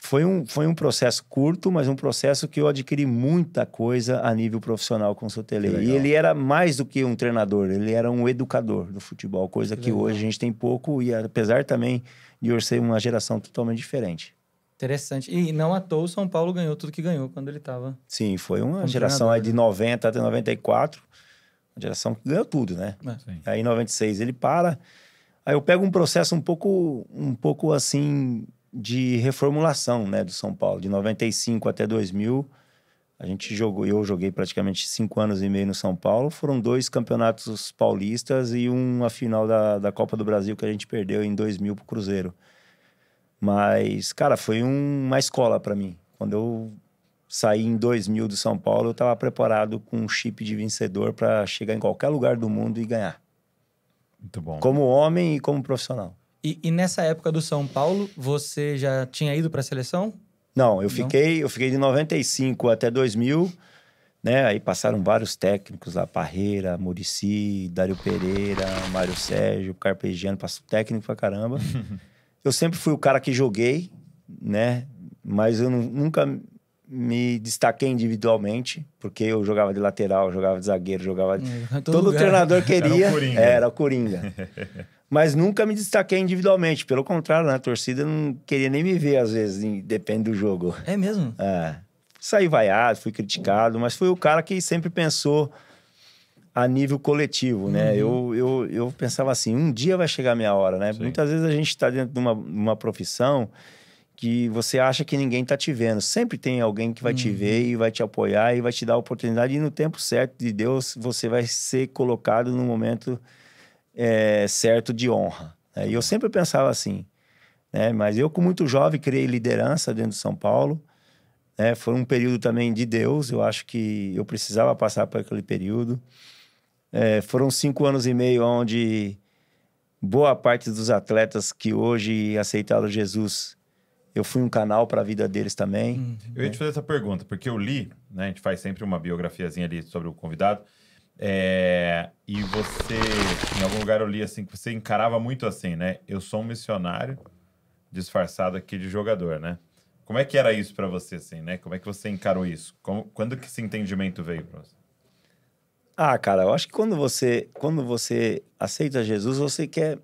foi um, foi um processo curto, mas um processo que eu adquiri muita coisa a nível profissional com o Sotelê. E ele era mais do que um treinador, ele era um educador do futebol, coisa que, que hoje a gente tem pouco, e apesar também de eu ser uma geração totalmente diferente. Interessante. E não à toa o São Paulo ganhou tudo que ganhou quando ele estava. Sim, foi uma geração aí de 90 né? até 94. Uma geração que ganhou tudo, né? É. Aí em 96 ele para. Aí eu pego um processo um pouco, um pouco assim de reformulação né, do São Paulo. De 95 até 2000, a gente jogou, eu joguei praticamente cinco anos e meio no São Paulo. Foram dois campeonatos paulistas e uma final da, da Copa do Brasil que a gente perdeu em 2000 para o Cruzeiro. Mas, cara, foi um, uma escola para mim. Quando eu saí em 2000 do São Paulo, eu estava preparado com um chip de vencedor para chegar em qualquer lugar do mundo e ganhar. Muito bom. Como homem e como profissional. E, e nessa época do São Paulo, você já tinha ido para a seleção? Não, eu Não. fiquei, eu fiquei de 95 até 2000, né? Aí passaram vários técnicos lá, Parreira, Murici, Dário Pereira, Mário Sérgio, Carpegiano, passou técnico pra caramba. (laughs) eu sempre fui o cara que joguei, né? Mas eu nunca me destaquei individualmente, porque eu jogava de lateral, jogava de zagueiro, jogava de... É, (laughs) todo, todo treinador (laughs) queria, era o Coringa. É, era o Coringa mas nunca me destaquei individualmente. Pelo contrário, na torcida não queria nem me ver, às vezes, depende do jogo. É mesmo? É. Saí vaiado, fui criticado, mas fui o cara que sempre pensou a nível coletivo, né? Uhum. Eu, eu, eu pensava assim, um dia vai chegar a minha hora, né? Sim. Muitas vezes a gente está dentro de uma, uma profissão que você acha que ninguém está te vendo. Sempre tem alguém que vai uhum. te ver e vai te apoiar e vai te dar a oportunidade. E no tempo certo de Deus, você vai ser colocado no momento é, certo de honra. Né? E eu sempre pensava assim, né? Mas eu, com muito jovem, criei liderança dentro de São Paulo. Né? Foi um período também de Deus, eu acho que eu precisava passar por aquele período. É, foram cinco anos e meio onde boa parte dos atletas que hoje aceitaram Jesus, eu fui um canal para a vida deles também. Hum, eu ia te fazer essa pergunta, porque eu li, né, a gente faz sempre uma biografiazinha ali sobre o convidado, é, e você, em algum lugar eu li assim, que você encarava muito assim, né? Eu sou um missionário disfarçado aqui de jogador, né? Como é que era isso para você, assim, né? Como é que você encarou isso? Como, quando que esse entendimento veio para você? Ah, cara, eu acho que quando você, quando você aceita Jesus, você quer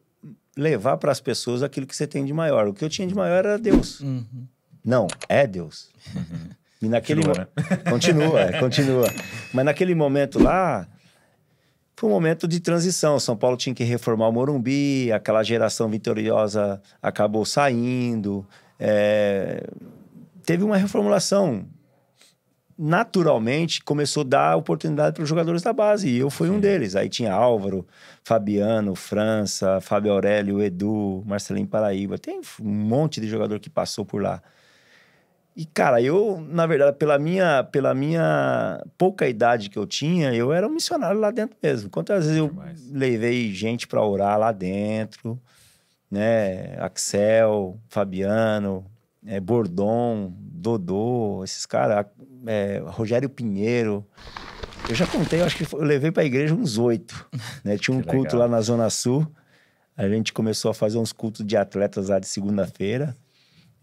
levar para as pessoas aquilo que você tem de maior. O que eu tinha de maior era Deus. Uhum. Não, é Deus. Uhum. E naquele continua, mo... né? continua, é, continua. Mas naquele momento lá, um momento de transição. São Paulo tinha que reformar o Morumbi, aquela geração vitoriosa acabou saindo. É... Teve uma reformulação. Naturalmente, começou a dar oportunidade para os jogadores da base, e eu fui Sim. um deles. Aí tinha Álvaro, Fabiano, França, Fábio Aurélio, Edu, Marcelinho Paraíba. Tem um monte de jogador que passou por lá. E, cara, eu, na verdade, pela minha, pela minha pouca idade que eu tinha, eu era um missionário lá dentro mesmo. Quantas vezes eu levei gente para orar lá dentro, né? Axel, Fabiano, é, Bordon, Dodô, esses caras, é, Rogério Pinheiro. Eu já contei, eu acho que eu levei para a igreja uns oito. Né? (laughs) Tinha um culto lá na Zona Sul. A gente começou a fazer uns cultos de atletas lá de segunda-feira.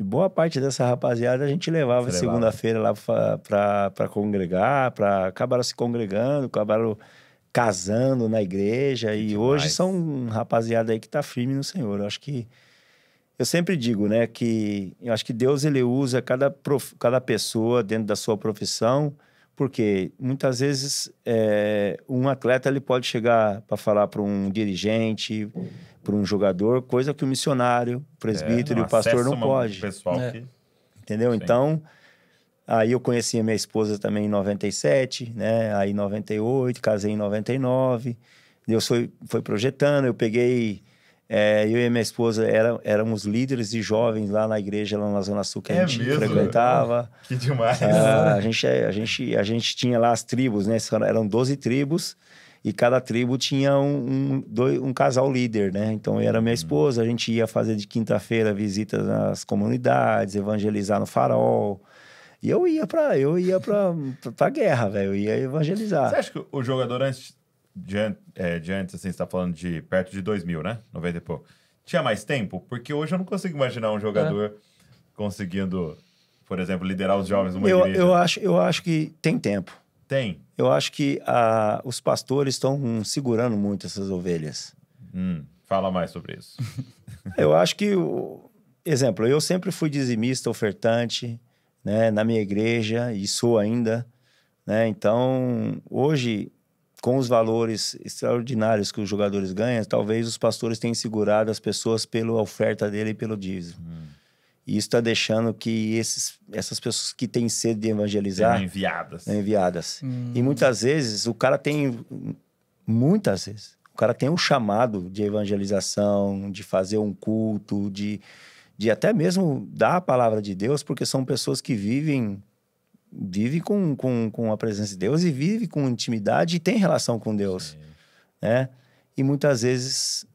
E boa parte dessa rapaziada a gente levava, levava. segunda-feira lá para congregar, para acabaram se congregando, acabaram casando na igreja. E Demais. hoje são um rapaziada aí que tá firme no Senhor. Eu acho que eu sempre digo, né, que eu acho que Deus ele usa cada, prof... cada pessoa dentro da sua profissão, porque muitas vezes é, um atleta ele pode chegar para falar para um dirigente, uhum para um jogador, coisa que o missionário, o presbítero é, e o pastor não pode. É. Que... Entendeu? Sim. Então, aí eu conheci a minha esposa também em 97, né? Aí em 98, casei em 99. Deus foi, foi projetando, eu peguei... É, eu e minha esposa era, éramos líderes de jovens lá na igreja, lá na Zona Sul, que é, (laughs) é a gente mesmo? frequentava. Que demais! Ah, a, gente, a, gente, a gente tinha lá as tribos, né? Eram 12 tribos e cada tribo tinha um, um, dois, um casal líder, né? Então eu era minha uhum. esposa, a gente ia fazer de quinta-feira visitas nas comunidades, evangelizar no farol. E eu ia para eu ia pra, pra, pra guerra, velho. Eu ia evangelizar. Você acha que o jogador antes de, é, de antes, assim, você tá falando de perto de 2000, né? 90 e pouco. Tinha mais tempo? Porque hoje eu não consigo imaginar um é. jogador é. conseguindo, por exemplo, liderar os jovens numa eu, igreja. Eu acho, eu acho que tem tempo. Tem. Eu acho que a, ah, os pastores estão segurando muito essas ovelhas. Hum, fala mais sobre isso. (laughs) eu acho que, exemplo, eu sempre fui dizimista, ofertante, né, na minha igreja e sou ainda, né? Então, hoje com os valores extraordinários que os jogadores ganham, talvez os pastores tenham segurado as pessoas pela oferta dele e pelo dízimo. Hum. E isso está deixando que esses, essas pessoas que têm sede de evangelizar. Sendo enviadas. enviadas. Hum. E muitas vezes o cara tem. Muitas vezes. O cara tem um chamado de evangelização, de fazer um culto, de, de até mesmo dar a palavra de Deus, porque são pessoas que vivem vive com, com, com a presença de Deus e vive com intimidade e tem relação com Deus. Sim. Né? E muitas vezes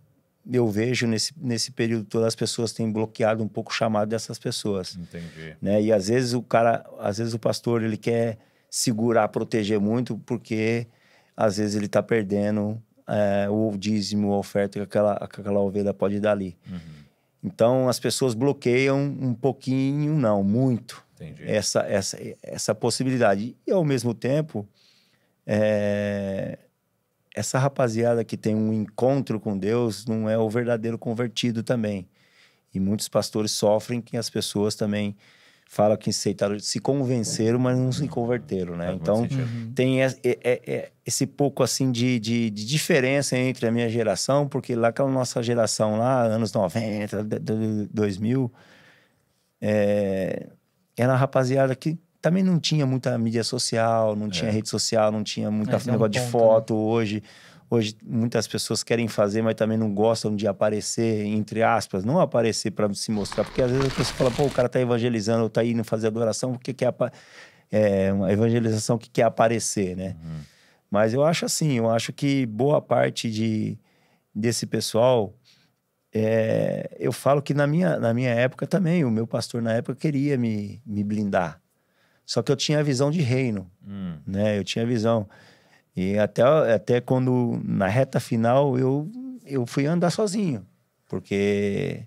eu vejo nesse, nesse período todas as pessoas têm bloqueado um pouco o chamado dessas pessoas. Entendi. Né? E às vezes o cara, às vezes o pastor, ele quer segurar, proteger muito, porque às vezes ele está perdendo é, o dízimo, a oferta que aquela, aquela ovelha pode dar ali. Uhum. Então as pessoas bloqueiam um pouquinho, não, muito, essa, essa, essa possibilidade. E ao mesmo tempo, é, essa rapaziada que tem um encontro com Deus não é o verdadeiro convertido também. E muitos pastores sofrem que as pessoas também falam que aceitaram, se convenceram, mas não se converteram, né? Então, uhum. tem é, é, é esse pouco, assim, de, de, de diferença entre a minha geração, porque lá com a nossa geração lá, anos 90, 2000, é, era a rapaziada que também não tinha muita mídia social, não é. tinha rede social, não tinha muita é, negócio um de foto né? hoje. Hoje muitas pessoas querem fazer, mas também não gostam de aparecer, entre aspas, não aparecer para se mostrar, porque às vezes a pessoa fala, pô, o cara tá evangelizando, ou tá indo fazer adoração, o que é, é uma evangelização que quer aparecer, né? Uhum. Mas eu acho assim, eu acho que boa parte de, desse pessoal, é, eu falo que na minha, na minha época também, o meu pastor na época queria me, me blindar. Só que eu tinha a visão de reino, hum. né? Eu tinha a visão. E até, até quando, na reta final, eu, eu fui andar sozinho. Porque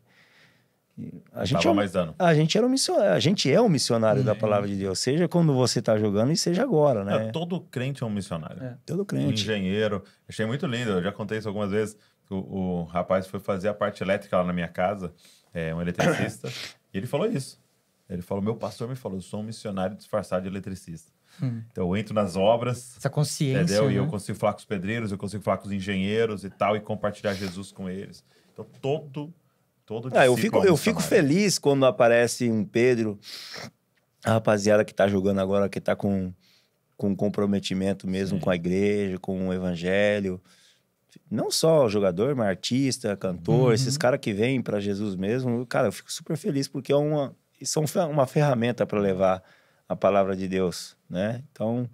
a gente, é, mais dano. a gente era um missionário, a gente é um missionário é. da uhum. palavra de Deus, seja quando você está jogando e seja agora, né? É, todo crente é um missionário. É. Todo crente. Um engenheiro. Achei muito lindo, eu já contei isso algumas vezes. O, o rapaz foi fazer a parte elétrica lá na minha casa, é um eletricista, e ele falou isso. Ele falou: Meu pastor me falou, eu sou um missionário disfarçado de eletricista. Hum. Então eu entro nas obras. Essa consciência. Entendeu? Né? E eu né? consigo falar com os pedreiros, eu consigo falar com os engenheiros e tal, e compartilhar Jesus com eles. Então todo. todo ah, eu fico, é eu fico feliz quando aparece um Pedro, a rapaziada que tá jogando agora, que tá com, com comprometimento mesmo Sim. com a igreja, com o evangelho não só jogador, mas artista, cantor, uhum. esses caras que vêm para Jesus mesmo, cara, eu fico super feliz porque é uma, e são é uma ferramenta para levar a palavra de Deus, né? Então,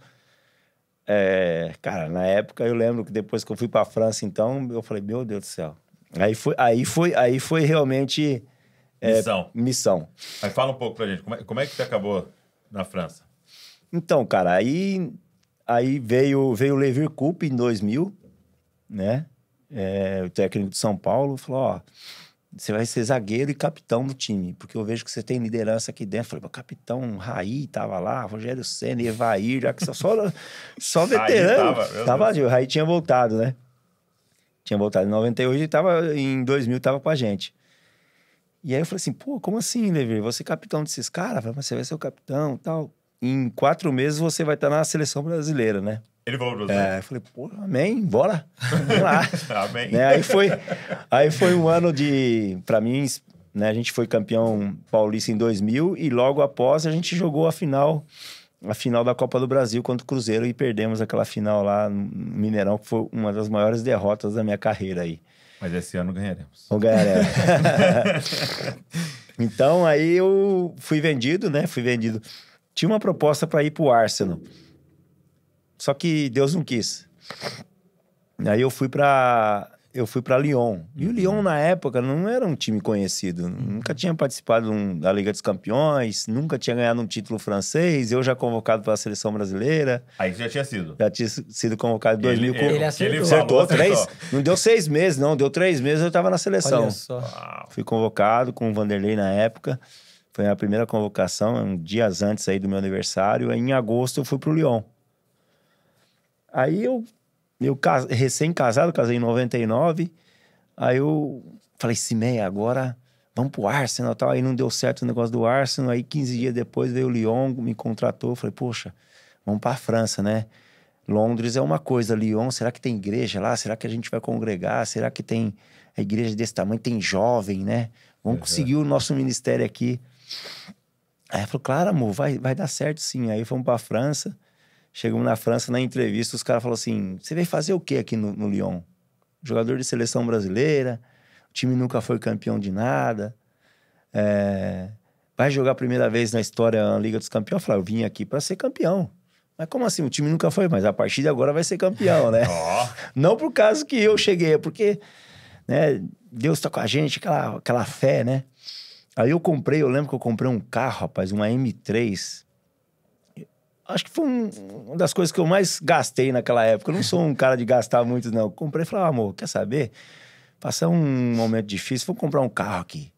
é, cara, na época eu lembro que depois que eu fui para a França, então eu falei, meu Deus do céu. Aí foi, aí foi, aí foi realmente é, missão. Missão. Mas fala um pouco pra gente, como é, como é que você acabou na França? Então, cara, aí aí veio veio Levi Coupe em 2000, né? É, o técnico de São Paulo falou, ó, você vai ser zagueiro e capitão do time, porque eu vejo que você tem liderança aqui dentro. Falei, capitão Raí tava lá, Rogério Senna, Evair, já que só, (laughs) só, só veterano. tava, tava o Raí tinha voltado, né? Tinha voltado em 98 e tava, em 2000 tava com a gente. E aí eu falei assim, pô, como assim, Levi? Você é capitão desses caras? Você vai ser o capitão tal. Em quatro meses você vai estar tá na seleção brasileira, né? Ele falou pra você. É, eu falei, pô, amém, bora. Vamos lá. (laughs) amém. Né, aí, foi, aí foi um ano de, pra mim, né, a gente foi campeão paulista em 2000 e logo após a gente jogou a final, a final da Copa do Brasil contra o Cruzeiro e perdemos aquela final lá no Mineirão, que foi uma das maiores derrotas da minha carreira aí. Mas esse ano ganharemos. Ou ganharemos. (laughs) então aí eu fui vendido, né? Fui vendido. Tinha uma proposta para ir pro Arsenal. Só que Deus não quis. Aí eu fui para eu fui para Lyon. E o Lyon na época não era um time conhecido, nunca tinha participado um, da Liga dos Campeões, nunca tinha ganhado um título francês, eu já convocado para a seleção brasileira. Aí já tinha sido. Já tinha sido convocado em 2000. Ele, ele, ele acertou. acertou, três, acertou. não deu seis meses, não, deu três meses eu estava na seleção. Olha só. Fui convocado com o Vanderlei na época. Foi a primeira convocação, um dias antes aí do meu aniversário. Em agosto eu fui para o Lyon. Aí eu, eu recém-casado, casei em 99. Aí eu falei, meia agora vamos pro Arsenal e tal. Aí não deu certo o negócio do Arsenal. Aí 15 dias depois veio o Lyon, me contratou. falei, poxa, vamos pra França, né? Londres é uma coisa, Lyon, será que tem igreja lá? Será que a gente vai congregar? Será que tem a igreja desse tamanho? Tem jovem, né? Vamos uhum. conseguir o nosso ministério aqui. Aí eu falei, claro, amor, vai, vai dar certo sim. Aí fomos pra França. Chegamos na França, na entrevista, os caras falaram assim: você veio fazer o que aqui no, no, Lyon? Jogador de seleção brasileira, o time nunca foi campeão de nada, é... vai jogar a primeira vez na história na Liga dos Campeões? Eu falei: ah, eu vim aqui para ser campeão. Mas como assim? O time nunca foi, mas a partir de agora vai ser campeão, né? (laughs) Não por causa que eu cheguei, é porque né, Deus tá com a gente, aquela, aquela fé, né? Aí eu comprei, eu lembro que eu comprei um carro, rapaz, uma M3, acho que foi um, uma das coisas que eu mais gastei naquela época. Eu não sou um cara de gastar muito, não. Comprei e falei, ah, amor, quer saber? Passar um momento difícil, vou comprar um carro aqui.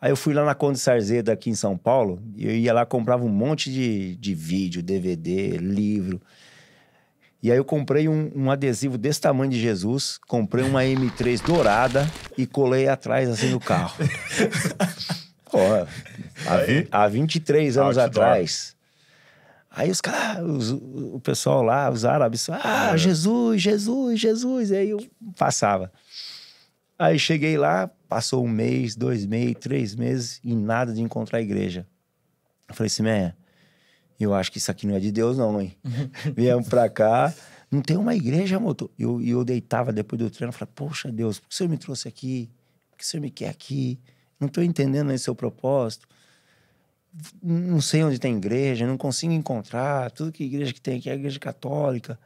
Aí eu fui lá na Conde Sarzeda, aqui em São Paulo, e eu ia lá, comprava um monte de, de vídeo, DVD, livro. E aí eu comprei um, um, adesivo desse tamanho de Jesus, comprei uma M3 dourada e colei atrás, assim, no carro. (laughs) Porra, há, há 23 anos atrás Aí os caras, ah, o pessoal lá, os árabes, ah, é. Jesus, Jesus, Jesus. Aí eu passava. Aí cheguei lá, passou um mês, dois meses, três meses e nada de encontrar a igreja. Eu falei assim, meia, eu acho que isso aqui não é de Deus, não, hein? (laughs) Viemos pra cá, não tem uma igreja, motor. E eu, eu deitava depois do treino, falei, poxa Deus, por que o senhor me trouxe aqui? Por que o senhor me quer aqui? Não tô entendendo esse seu propósito não sei onde tem igreja, não consigo encontrar, tudo que igreja que tem aqui é igreja católica.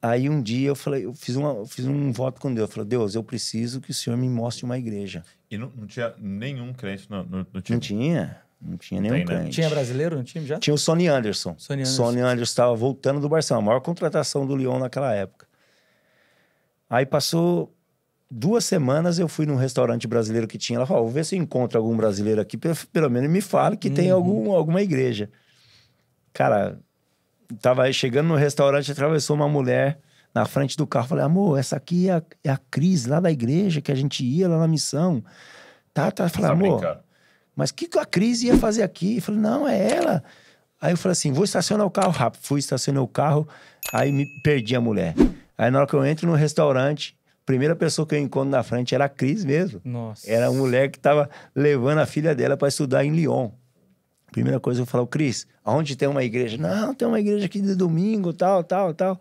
Aí um dia eu falei, eu fiz, uma, eu fiz um voto com Deus. Eu falei, Deus, eu preciso que o Senhor me mostre uma igreja. E não, não tinha nenhum crente no, no, no time? Não tinha. Não tinha nenhum tem, né? crente. Tinha brasileiro no time já? Tinha o Sony Anderson. Sony Anderson. Sony Anderson estava voltando do Barcelona, a maior contratação do Lyon naquela época. Aí passou duas semanas eu fui num restaurante brasileiro que tinha. Ela falou: vou ver se eu encontro algum brasileiro aqui, pelo, menos me fale que uhum. tem algum, alguma igreja. Cara, tava chegando no restaurante, atravessou uma mulher na frente do carro. Falei: amor, essa aqui é a, é a Cris lá da igreja que a gente ia lá na missão. Tá, tá. Falei: tá amor, mas o que a Cris ia fazer aqui? Eu falei: não, é ela. Aí eu falei assim: vou estacionar o carro rápido. Fui, estacionei o carro, aí me perdi a mulher. Aí na hora que eu entro no restaurante, primeira pessoa que eu encontro na frente era a Cris mesmo. Nossa. Era a mulher que estava levando a filha dela para estudar em Lyon. Primeira coisa eu falo, Cris, aonde tem uma igreja? Não, tem uma igreja aqui de domingo, tal, tal, tal.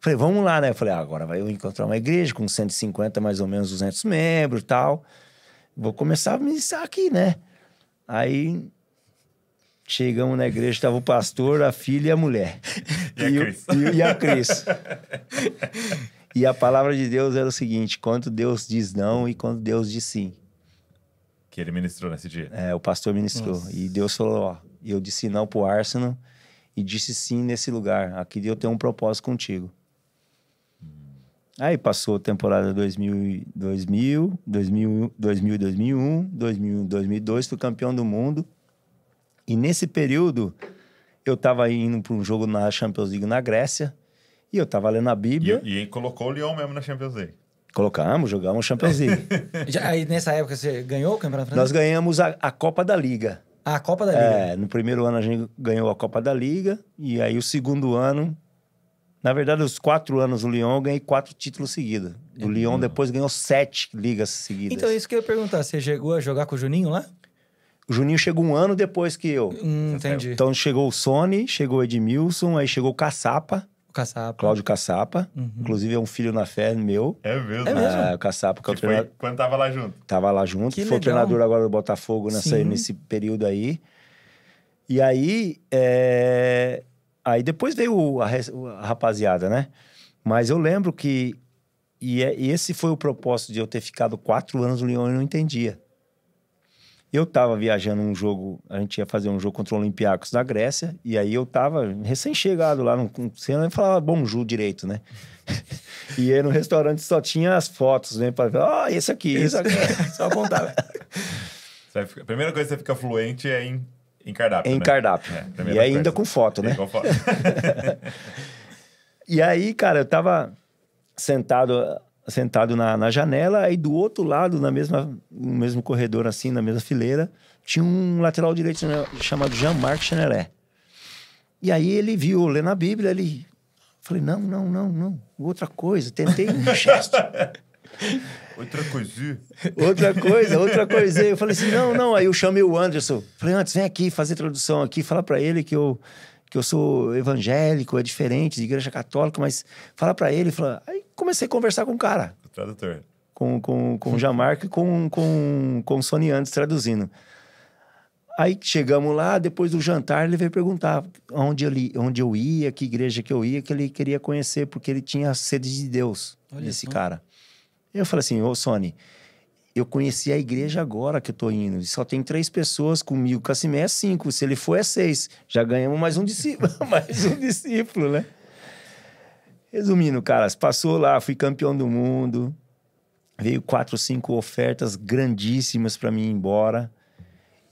Falei, vamos lá, né? Falei, ah, agora vai eu encontrar uma igreja com 150, mais ou menos 200 membros, tal. Vou começar a ministrar aqui, né? Aí Chegamos na igreja, estava o pastor, a filha e a mulher. (laughs) E, e, a, Cris. E, e a Cris. E a palavra de Deus era o seguinte: quando Deus diz não e quando Deus diz sim. Que ele ministrou nesse dia. É, o pastor ministrou. Nossa. E Deus falou: ó, eu disse não pro Arsenal e disse sim nesse lugar. Aqui eu tenho um propósito contigo. Hum. Aí passou a temporada 2000, 2000, 2001, 2001, 2002, fui campeão do mundo. E nesse período, eu estava indo para um jogo na Champions League na Grécia. E eu tava lendo a Bíblia. E, e colocou o Lyon mesmo na Champions League. Colocamos, jogamos Champions League. (laughs) Já, aí nessa época você ganhou o Campeonato Francês? Nós ganhamos a, a Copa da Liga. Ah, a Copa da Liga? É, no primeiro ano a gente ganhou a Copa da Liga. E aí o segundo ano. Na verdade, os quatro anos do Lyon, eu ganhei quatro títulos seguidos. O é. Lyon depois ganhou sete ligas seguidas. Então, isso que eu ia perguntar. Você chegou a jogar com o Juninho lá? O Juninho chegou um ano depois que eu. Hum, entendi. Então chegou o Sony, chegou o Edmilson, aí chegou o Caçapa. Caçapa. Cláudio Caçapa. Uhum. Inclusive, é um filho na fé meu. É mesmo? É mesmo? É, ah, o Caçapa, que, que é o treinador. Quando tava lá junto. Tava lá junto. Que foi legal. treinador agora do Botafogo nessa, nesse período aí. E aí. É... Aí depois veio a, a rapaziada, né? Mas eu lembro que. E, é, e esse foi o propósito de eu ter ficado quatro anos no Leão e não entendia. Eu estava viajando um jogo, a gente ia fazer um jogo contra o Olympiacos da Grécia, e aí eu estava recém-chegado lá, não, sei nem falava ah, bonjour direito, né? (laughs) e aí no restaurante só tinha as fotos, né? Para falar, ó, ah, esse aqui, esse, esse aqui, (laughs) só apontar. Né? a primeira coisa que você fica fluente é em, em cardápio. Em né? cardápio. É, e né? ainda com foto, né? E, com foto. e aí, cara, eu estava sentado sentado na, na janela, aí do outro lado, na mesma, no mesmo corredor, assim, na mesma fileira, tinha um lateral direito chamado Jean-Marc Chanelé. E aí ele viu, lendo a Bíblia, ele. Falei, não, não, não, não. Outra coisa. Tentei um gesto. (laughs) Outra coisinha. Outra coisa, outra coisinha. Eu falei assim, não, não. Aí eu chamei o Anderson. Falei, antes, vem aqui fazer tradução aqui. Fala para ele que eu, que eu sou evangélico, é diferente de igreja católica, mas fala para ele, fala... Aí comecei a conversar com o cara. O tradutor. Com, com, com o Jamarco e com, com, com o Sony Andes traduzindo. Aí chegamos lá, depois do jantar, ele veio perguntar onde, ele, onde eu ia, que igreja que eu ia, que ele queria conhecer, porque ele tinha sede de Deus, Olha esse só. cara. Eu falei assim, ô Sony, eu conheci a igreja agora que eu tô indo. Só tem três pessoas comigo. Cassimé é cinco. Se ele for, é seis. Já ganhamos mais um discípulo, (laughs) mais um discípulo, né? Resumindo, cara, passou lá, fui campeão do mundo. Veio quatro, cinco ofertas grandíssimas para mim ir embora.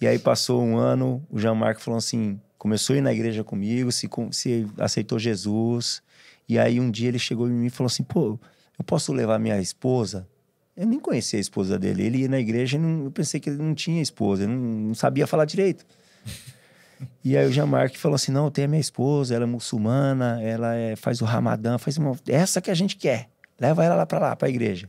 E aí passou um ano, o Jean-Marc falou assim: começou a ir na igreja comigo, se, se aceitou Jesus. E aí um dia ele chegou em mim e falou assim: pô, eu posso levar minha esposa? Eu nem conhecia a esposa dele. Ele ia na igreja e não, eu pensei que ele não tinha esposa, ele não, não sabia falar direito. E aí o Jean-Marc falou assim: não, eu tenho a minha esposa, ela é muçulmana, ela é, faz o ramadã, faz uma, essa que a gente quer. Leva ela lá para lá, para a igreja.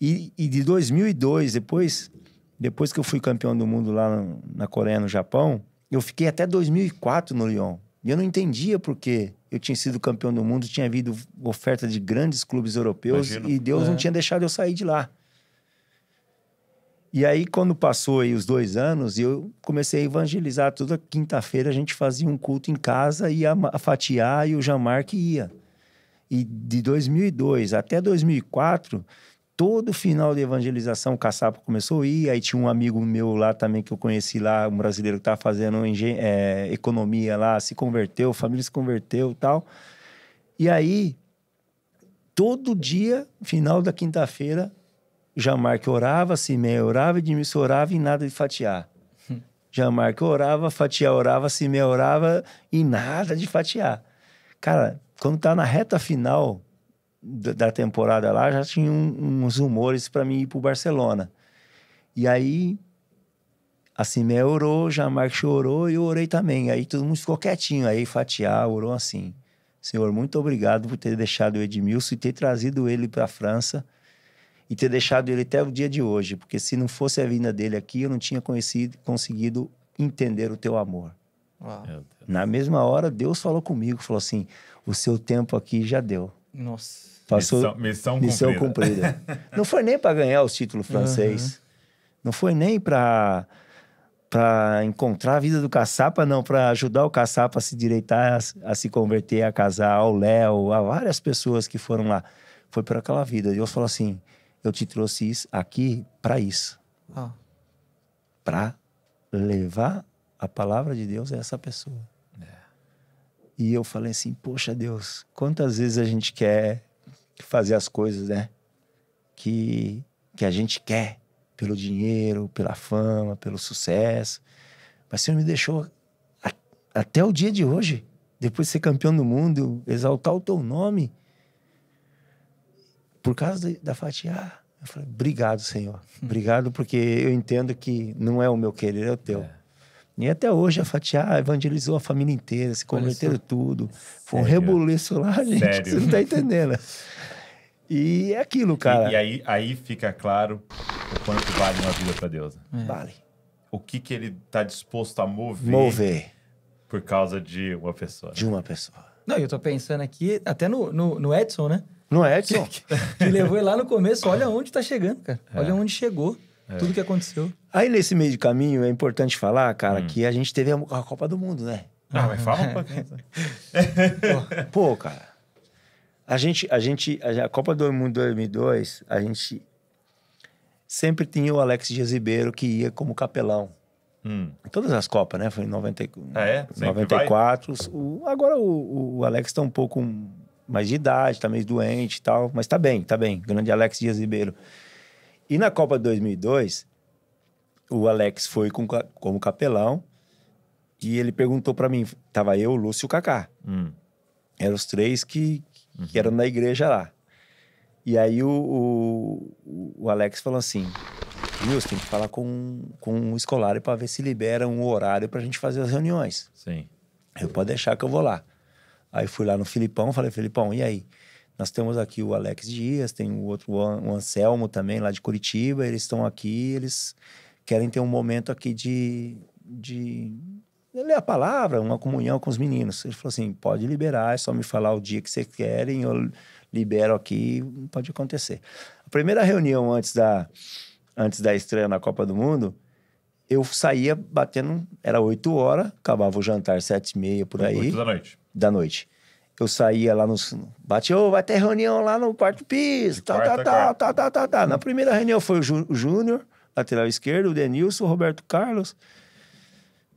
E, e, de 2002, depois, depois que eu fui campeão do mundo lá na, na Coreia, no Japão, eu fiquei até 2004 no Lyon. E eu não entendia por quê eu tinha sido campeão do mundo, tinha havido oferta de grandes clubes europeus Imagino. e Deus é. não tinha deixado eu sair de lá. E aí, quando passou aí os dois anos, eu comecei a evangelizar. Toda quinta-feira a gente fazia um culto em casa, ia fatiar e o Jean-Marc ia. E de 2002 até 2004, todo final de evangelização, o caçapa começou a ir. Aí tinha um amigo meu lá também que eu conheci lá, um brasileiro que estava tá fazendo é, economia lá, se converteu, família se converteu e tal. E aí, todo dia, final da quinta-feira, Jamarque orava, Simé orava, Edmilson orava e nada de fatiar. Hum. Jamarque orava, Fatia orava, Simé orava e nada de fatiar. Cara, quando tá na reta final, da temporada lá, já tinha um, uns rumores para mim ir para o Barcelona. E aí, a Cimé orou, Jean-Marc chorou e eu orei também. Aí todo mundo ficou quietinho. Aí fatiar orou assim: Senhor, muito obrigado por ter deixado o Edmilson e ter trazido ele para a França e ter deixado ele até o dia de hoje, porque se não fosse a vinda dele aqui, eu não tinha conhecido, conseguido entender o teu amor. Na mesma hora, Deus falou comigo, falou assim: o seu tempo aqui já deu. Nossa. Passou missão, missão, cumprida. cumprida. (laughs) Não foi nem para ganhar os títulos francês. Uhum. Não foi nem para para encontrar a vida do caçapa, não, para ajudar o caçapa a se direitar, a, a se converter, a casar, ao Léo, a várias pessoas que foram lá. Foi por aquela vida. Deus falou assim: eu te trouxe isso aqui para isso. Ah. Para levar a palavra de Deus a essa pessoa. É. E eu falei assim: poxa, Deus, quantas vezes a gente quer fazer as coisas, né? Que, que a gente quer, pelo dinheiro, pela fama, pelo sucesso. Mas o Senhor me deixou a, até o dia de hoje, depois de ser campeão do mundo, exaltar o teu nome. Por causa de, da fatia, ah, eu falei, obrigado, Senhor. Hum. Obrigado, porque eu entendo que não é o meu querer, é o teu. É. E até hoje a Fatiá ah, evangelizou a família inteira, se converteram tudo. Foi um rebuliço lá, (laughs) gente. Sério? Você não tá entendendo. (laughs) E é aquilo, cara. E, e, aí, aí fica claro o quanto vale uma vida para Deus. Né? É. Vale. O que, que ele tá disposto a mover. Mover. Por causa de uma pessoa. Né? De uma pessoa. Não, eu tô pensando aqui, até no, no, no Edson, né? No Edson. Que, (laughs) que levou ele lá no começo. Olha onde tá chegando, cara. É. Olha onde chegou. É. Tudo que aconteceu. Aí, nesse meio de caminho, é importante falar, cara, hum. que a gente teve a, a Copa do Mundo, né? Ah, mas fala um pouquinho. (laughs) Pô, cara. A gente, a gente, a Copa do Mundo 2002, a gente sempre tinha o Alex Dias Ribeiro que ia como capelão. Hum. Todas as Copas, né? Foi em 90, ah, é? 94. O, agora o, o Alex está um pouco mais de idade, tá meio doente e tal, mas tá bem, tá bem. Grande Alex Dias Ribeiro. E na Copa de 2002, o Alex foi com, como capelão e ele perguntou para mim, tava eu, o Lúcio e o Kaká. Hum. Eram os três que, uhum. que era uhum. na igreja lá. E aí o, o, o Alex falou assim: Wilson, tem que falar com, com o escolar para ver se libera um horário para a gente fazer as reuniões. Sim. Eu pode deixar que eu vou lá. Aí fui lá no Filipão, falei: Filipão, e aí? Nós temos aqui o Alex Dias, tem o outro, o Anselmo também, lá de Curitiba, eles estão aqui, eles querem ter um momento aqui de, de ler a palavra, uma comunhão com os meninos. Ele falou assim: pode liberar, é só me falar o dia que vocês querem, eu libero aqui, pode acontecer. A primeira reunião antes da, antes da estreia na Copa do Mundo, eu saía batendo, era 8 horas, acabava o jantar sete e meia por aí. 8 da noite. Da noite. Eu saía lá nos. Bate, oh, vai ter reunião lá no quarto piso, tal, tal, tal, tal, tal, tal, Na primeira reunião foi o Júnior, lateral esquerdo, o Denilson, o Roberto Carlos.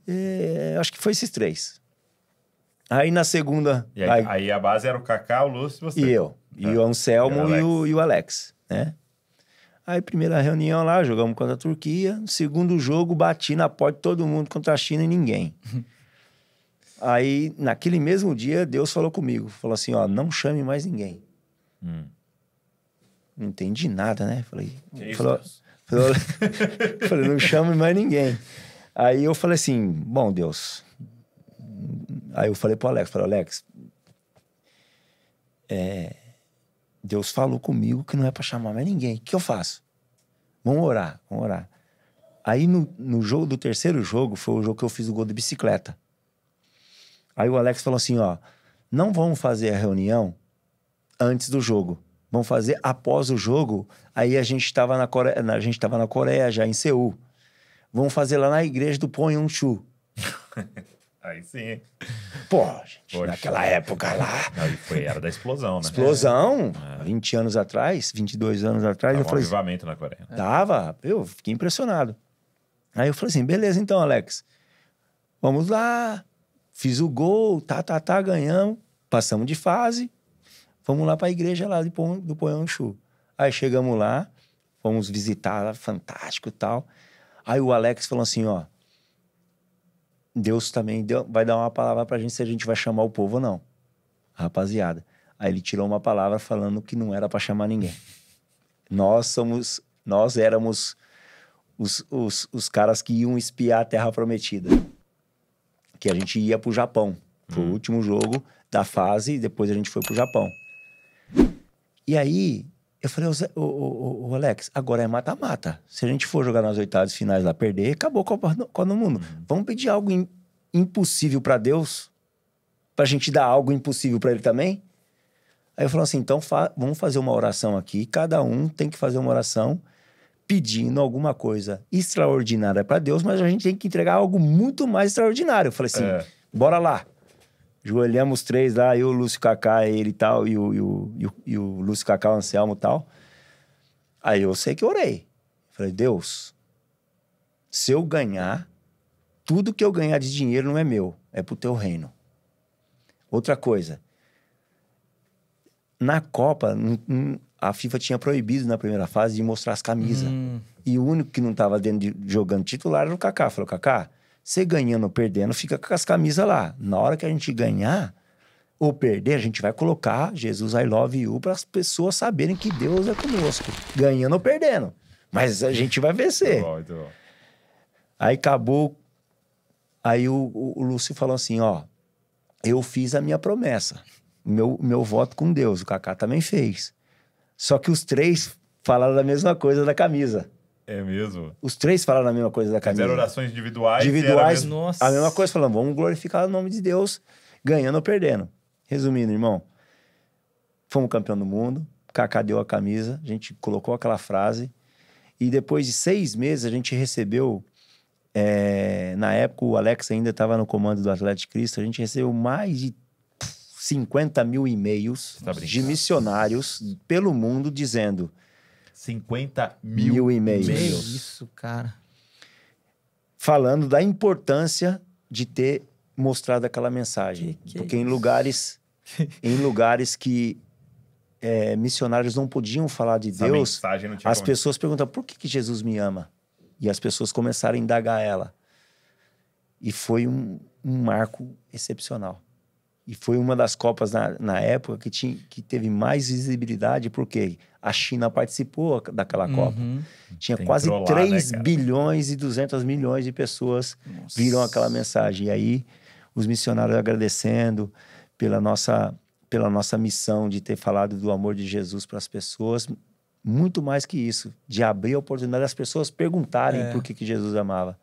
É, acho que foi esses três. Aí na segunda. Aí, aí, aí, a base era o Kaká, o Lúcio você. e eu. E ah, o Anselmo e, e, o, e o Alex, né? Aí, primeira reunião lá, jogamos contra a Turquia. Segundo jogo, bati na porta todo mundo contra a China e ninguém. (laughs) Aí, naquele mesmo dia, Deus falou comigo. Falou assim, ó, não chame mais ninguém. Hum. Não entendi nada, né? Falei... Que falou, isso, falou, (laughs) falei, não chame mais ninguém. Aí eu falei assim, bom Deus. Aí eu falei pro Alex, falei, Alex, é, Deus falou comigo que não é para chamar mais ninguém. O que eu faço? Vamos orar, vamos orar. Aí no, no jogo do terceiro jogo, foi o jogo que eu fiz o gol de bicicleta. Aí o Alex falou assim, ó, não vamos fazer a reunião antes do jogo. Vamos fazer após o jogo. Aí a gente estava na Coreia, a gente tava na Coreia já em Seul. Vamos fazer lá na igreja do Chu. (laughs) Aí sim. Pô, gente, Poxa. naquela época lá. Não, foi, era da explosão, né? Explosão, é. 20 é. anos atrás, 22 anos atrás. Tava eu um falei, assim, avivamento na Coreia. Tava, eu fiquei impressionado. Aí eu falei assim: beleza, então, Alex, vamos lá. Fiz o gol, tá, tá, tá, ganhamos. Passamos de fase. Vamos lá para a igreja lá do um Chu. Aí chegamos lá, fomos visitar, fantástico e tal. Aí o Alex falou assim, ó, Deus também deu, vai dar uma palavra pra gente se a gente vai chamar o povo ou não. Rapaziada. Aí ele tirou uma palavra falando que não era para chamar ninguém. (laughs) Nós somos, nós éramos os, os, os caras que iam espiar a Terra Prometida. Que a gente ia pro Japão, foi hum. último jogo da fase, e depois a gente foi pro Japão. E aí, eu falei, o, o, o Alex, agora é mata-mata. Se a gente for jogar nas oitavas finais lá, perder, acabou com a Copa do Mundo. Uhum. Vamos pedir algo in, impossível para Deus? Pra gente dar algo impossível para ele também? Aí eu falo assim, então fa vamos fazer uma oração aqui. Cada um tem que fazer uma oração pedindo alguma coisa extraordinária para Deus, mas a gente tem que entregar algo muito mais extraordinário. Eu falei assim, é. bora lá. Joelhamos três lá, eu, o Lúcio Cacá, ele e tal, e o, e o, e o, e o Lúcio Cacá, o Anselmo e tal. Aí eu sei que orei. Falei, Deus, se eu ganhar, tudo que eu ganhar de dinheiro não é meu, é pro teu reino. Outra coisa, na Copa, a FIFA tinha proibido na primeira fase de mostrar as camisas. Hum. E o único que não estava de, jogando titular era o Kaká. falei Kaká, você ganhando ou perdendo, fica com as camisas lá. Na hora que a gente ganhar ou perder, a gente vai colocar Jesus I love you para as pessoas saberem que Deus é conosco. Ganhando ou perdendo. Mas a gente vai vencer. Muito bom, muito bom. Aí acabou. Aí o, o, o Lúcio falou assim: ó, eu fiz a minha promessa. Meu, meu voto com Deus. O Kaká também fez. Só que os três falaram da mesma coisa da camisa. É mesmo? Os três falaram a mesma coisa da camisa. Fizeram orações individuais. Individuais, nossa. a mesma coisa, falando, vamos glorificar o nome de Deus, ganhando ou perdendo. Resumindo, irmão, fomos campeão do mundo, Kaká deu a camisa, a gente colocou aquela frase, e depois de seis meses a gente recebeu, é, na época o Alex ainda estava no comando do Atlético Cristo, a gente recebeu mais de 50 mil e-mails tá de missionários pelo mundo dizendo 50 mil, mil e-mails. Meu, isso, cara. Falando da importância de ter mostrado aquela mensagem. Que que Porque é em lugares (laughs) em lugares que é, missionários não podiam falar de Essa Deus, as pessoas perguntam por que, que Jesus me ama? E as pessoas começaram a indagar ela. E foi um, um marco excepcional. E foi uma das Copas na, na época que, tinha, que teve mais visibilidade, porque a China participou daquela uhum. Copa. Tinha Tem quase trollar, 3 né, bilhões e 200 milhões de pessoas Nossa. viram aquela mensagem. E aí, os missionários agradecendo pela nossa, pela nossa missão de ter falado do amor de Jesus para as pessoas, muito mais que isso, de abrir a oportunidade das pessoas perguntarem é. por que, que Jesus amava.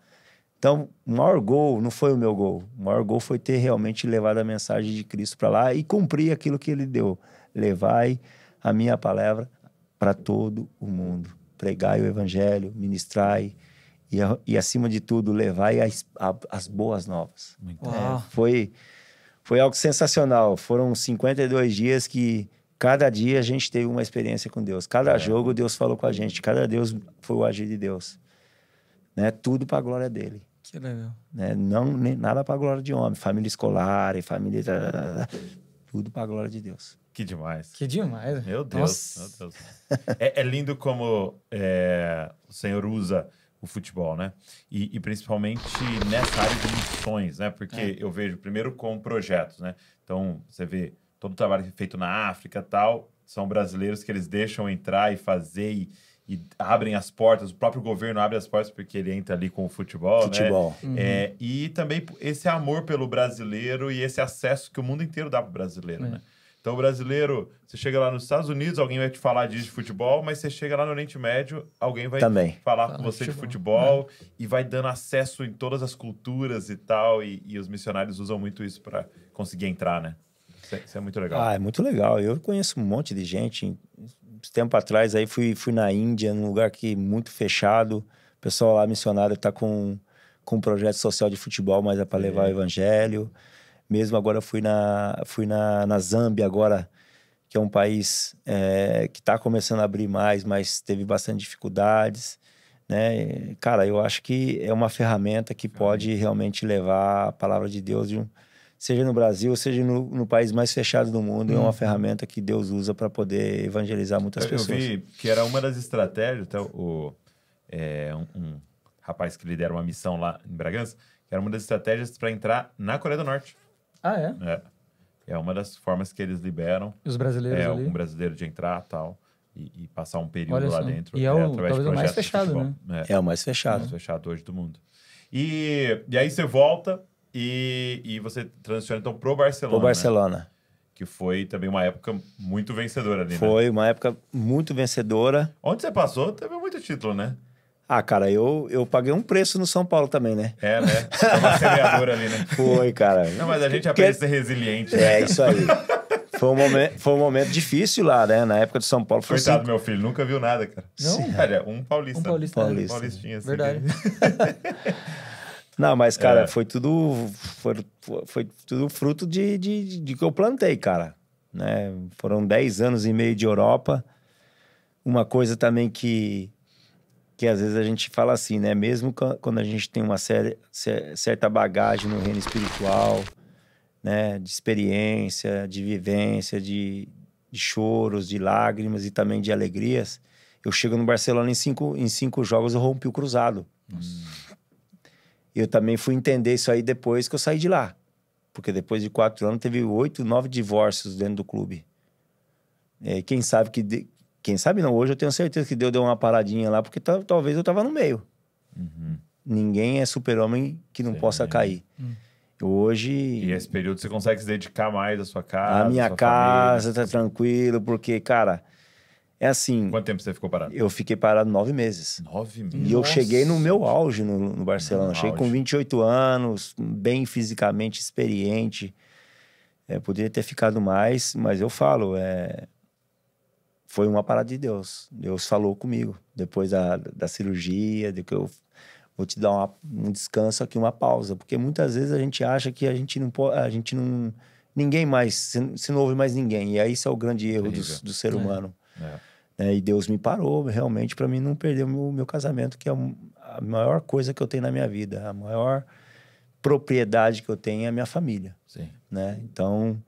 Então, o maior gol não foi o meu gol. O maior gol foi ter realmente levado a mensagem de Cristo para lá e cumprir aquilo que ele deu. Levai a minha palavra para todo o mundo. Pregai o evangelho, ministrai e, e acima de tudo, levai as, as boas novas. É, foi, foi algo sensacional. Foram 52 dias que cada dia a gente teve uma experiência com Deus. Cada é. jogo Deus falou com a gente. Cada Deus foi o agir de Deus. Né? Tudo para a glória dele. Que legal. Né? né? Não, nem, nada para a glória de homem. Família escolar e família. Tá, tá, tá, Tudo para a glória de Deus. Que demais. Que demais. Meu Deus. Meu Deus. é, é, lindo como é, o Senhor usa o futebol, né? E, e, principalmente nessa área de missões, né? Porque é. eu vejo primeiro com projetos, né? Então, você vê todo o trabalho feito na África tal, são brasileiros que eles deixam entrar e fazer e e abrem as portas, o próprio governo abre as portas porque ele entra ali com o futebol, né? futebol. né? Uhum. É, e também esse amor pelo brasileiro e esse acesso que o mundo inteiro dá para o brasileiro, é. né? Então, o brasileiro, você chega lá nos Estados Unidos, alguém vai te falar disso de futebol, mas você chega lá no Oriente Médio, alguém vai Também. falar Fala com você de futebol, de futebol né? e vai dando acesso em todas as culturas e tal. E, e os missionários usam muito isso para conseguir entrar, né? Isso é, isso é, muito legal. Ah, é muito legal. Eu conheço um monte de gente tempo atrás aí fui, fui na Índia, num lugar que muito fechado. O pessoal lá missionário está com, com um projeto social de futebol, mas é para levar é. o uhum. evangelho. Mesmo agora fui na fui na, na Zâmbia agora, que é um país é, que está começando a abrir mais, mas teve bastante dificuldades. Né? Cara, eu acho que é uma ferramenta que pode realmente levar a palavra de Deus de um, seja no Brasil, seja no, no país mais fechado do mundo, hum. é uma uhum. ferramenta que Deus usa para poder evangelizar muitas eu, pessoas. Eu vi que era uma das estratégias, até então, o, é, um, um rapaz que lidera uma missão lá em Bragança, que era uma das estratégias para entrar na Coreia do Norte. Ah, é? É. É uma das formas que eles liberam. os brasileiros é, ali? Um brasileiro de entrar tal, e, e passar um período Olha lá só. dentro. E é, é o, através de o mais fechado, né? É. é. o mais fechado. É o mais fechado hoje do mundo. E, e aí você volta e, e você transiciona então pro Barcelona. Pro Barcelona. Né? Que foi também uma época muito vencedora ali, né? Foi né? uma época muito vencedora. Onde você passou, teve muito título, né? Ah, cara, eu, eu paguei um preço no São Paulo também, né? É, né? ali, né? (laughs) Foi, cara. Não, mas a gente aprende que... a ser resiliente. É né? É, isso aí. Foi um, momento, foi um momento difícil lá, né? Na época de São Paulo. Foi Coitado, cinco... Assim. meu filho, nunca viu nada, cara. Não, Sim, cara, um paulista. Um paulista. Um paulistinha, assim. Verdade. (laughs) Não, mas, cara, é. foi tudo. Foi, foi tudo fruto de, de, de que eu plantei, cara. Né? Foram 10 anos e meio de Europa. Uma coisa também que, que às vezes a gente fala assim, né? Mesmo quando a gente tem uma série certa bagagem no reino espiritual, né? De experiência, de vivência, de, de choros, de lágrimas e também de alegrias. Eu chego no Barcelona em cinco, em cinco jogos, eu rompi o cruzado. Nossa eu também fui entender isso aí depois que eu saí de lá. Porque depois de quatro anos teve oito, nove divórcios dentro do clube. É, quem sabe que. De... Quem sabe não, hoje eu tenho certeza que Deus deu uma paradinha lá, porque talvez eu tava no meio. Uhum. Ninguém é super-homem que não Sim. possa cair. Uhum. Hoje. E esse período você consegue se dedicar mais à sua casa? A minha casa, família. tá tranquilo, porque, cara, é assim. Quanto tempo você ficou parado? Eu fiquei parado nove meses. Nove meses? E eu cheguei no meu auge no, no Barcelona. No cheguei auge. com 28 anos, bem fisicamente experiente. É, poderia ter ficado mais, mas eu falo, é, foi uma parada de Deus. Deus falou comigo depois da, da cirurgia, de que eu vou te dar uma, um descanso aqui, uma pausa, porque muitas vezes a gente acha que a gente não pode, a gente não ninguém mais, se, se não houve mais ninguém. E aí isso é o grande erro do, do ser é. humano. É. É. Né, e Deus me parou realmente para mim não perder o meu, meu casamento, que é a maior coisa que eu tenho na minha vida, a maior propriedade que eu tenho é a minha família. Sim. Né? Então,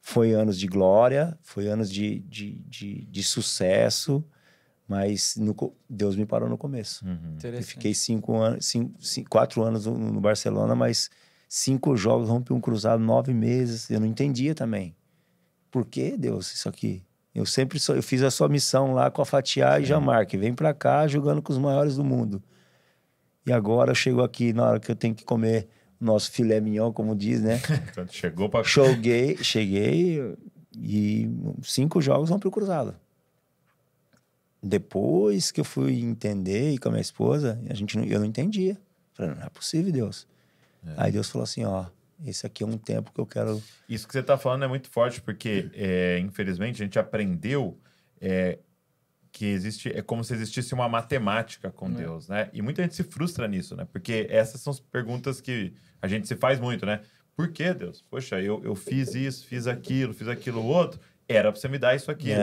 foi anos de glória, foi anos de, de, de, de sucesso, mas no, Deus me parou no começo. Uhum. Eu fiquei cinco anos, cinco, cinco, quatro anos no, no, Barcelona, mas cinco jogos, rompi um cruzado, nove meses. Eu não entendia também. Por que, Deus, isso aqui? Eu sempre eu fiz a sua missão lá com a Fatiá e Jamar, que vem para cá jogando com os maiores do mundo. E agora eu chego aqui na hora que eu tenho que comer nosso filé mignon, como diz, né? (laughs) Então, chegou para Cheguei, cheguei e cinco jogos vão pro Cruzado. Depois que eu fui entender e com a minha esposa, a gente não, eu não entendia. Falei, não é possível, Deus. É. Aí Deus falou assim, ó, esse aqui é um tempo que eu quero. Isso que você está falando é muito forte, porque, é, infelizmente, a gente aprendeu é, que existe. É como se existisse uma matemática com é. Deus, né? E muita gente se frustra nisso, né? Porque essas são as perguntas que a gente se faz muito, né? Por que, Deus? Poxa, eu, eu fiz isso, fiz aquilo, fiz aquilo outro. Era para você me dar isso é. aqui. Né?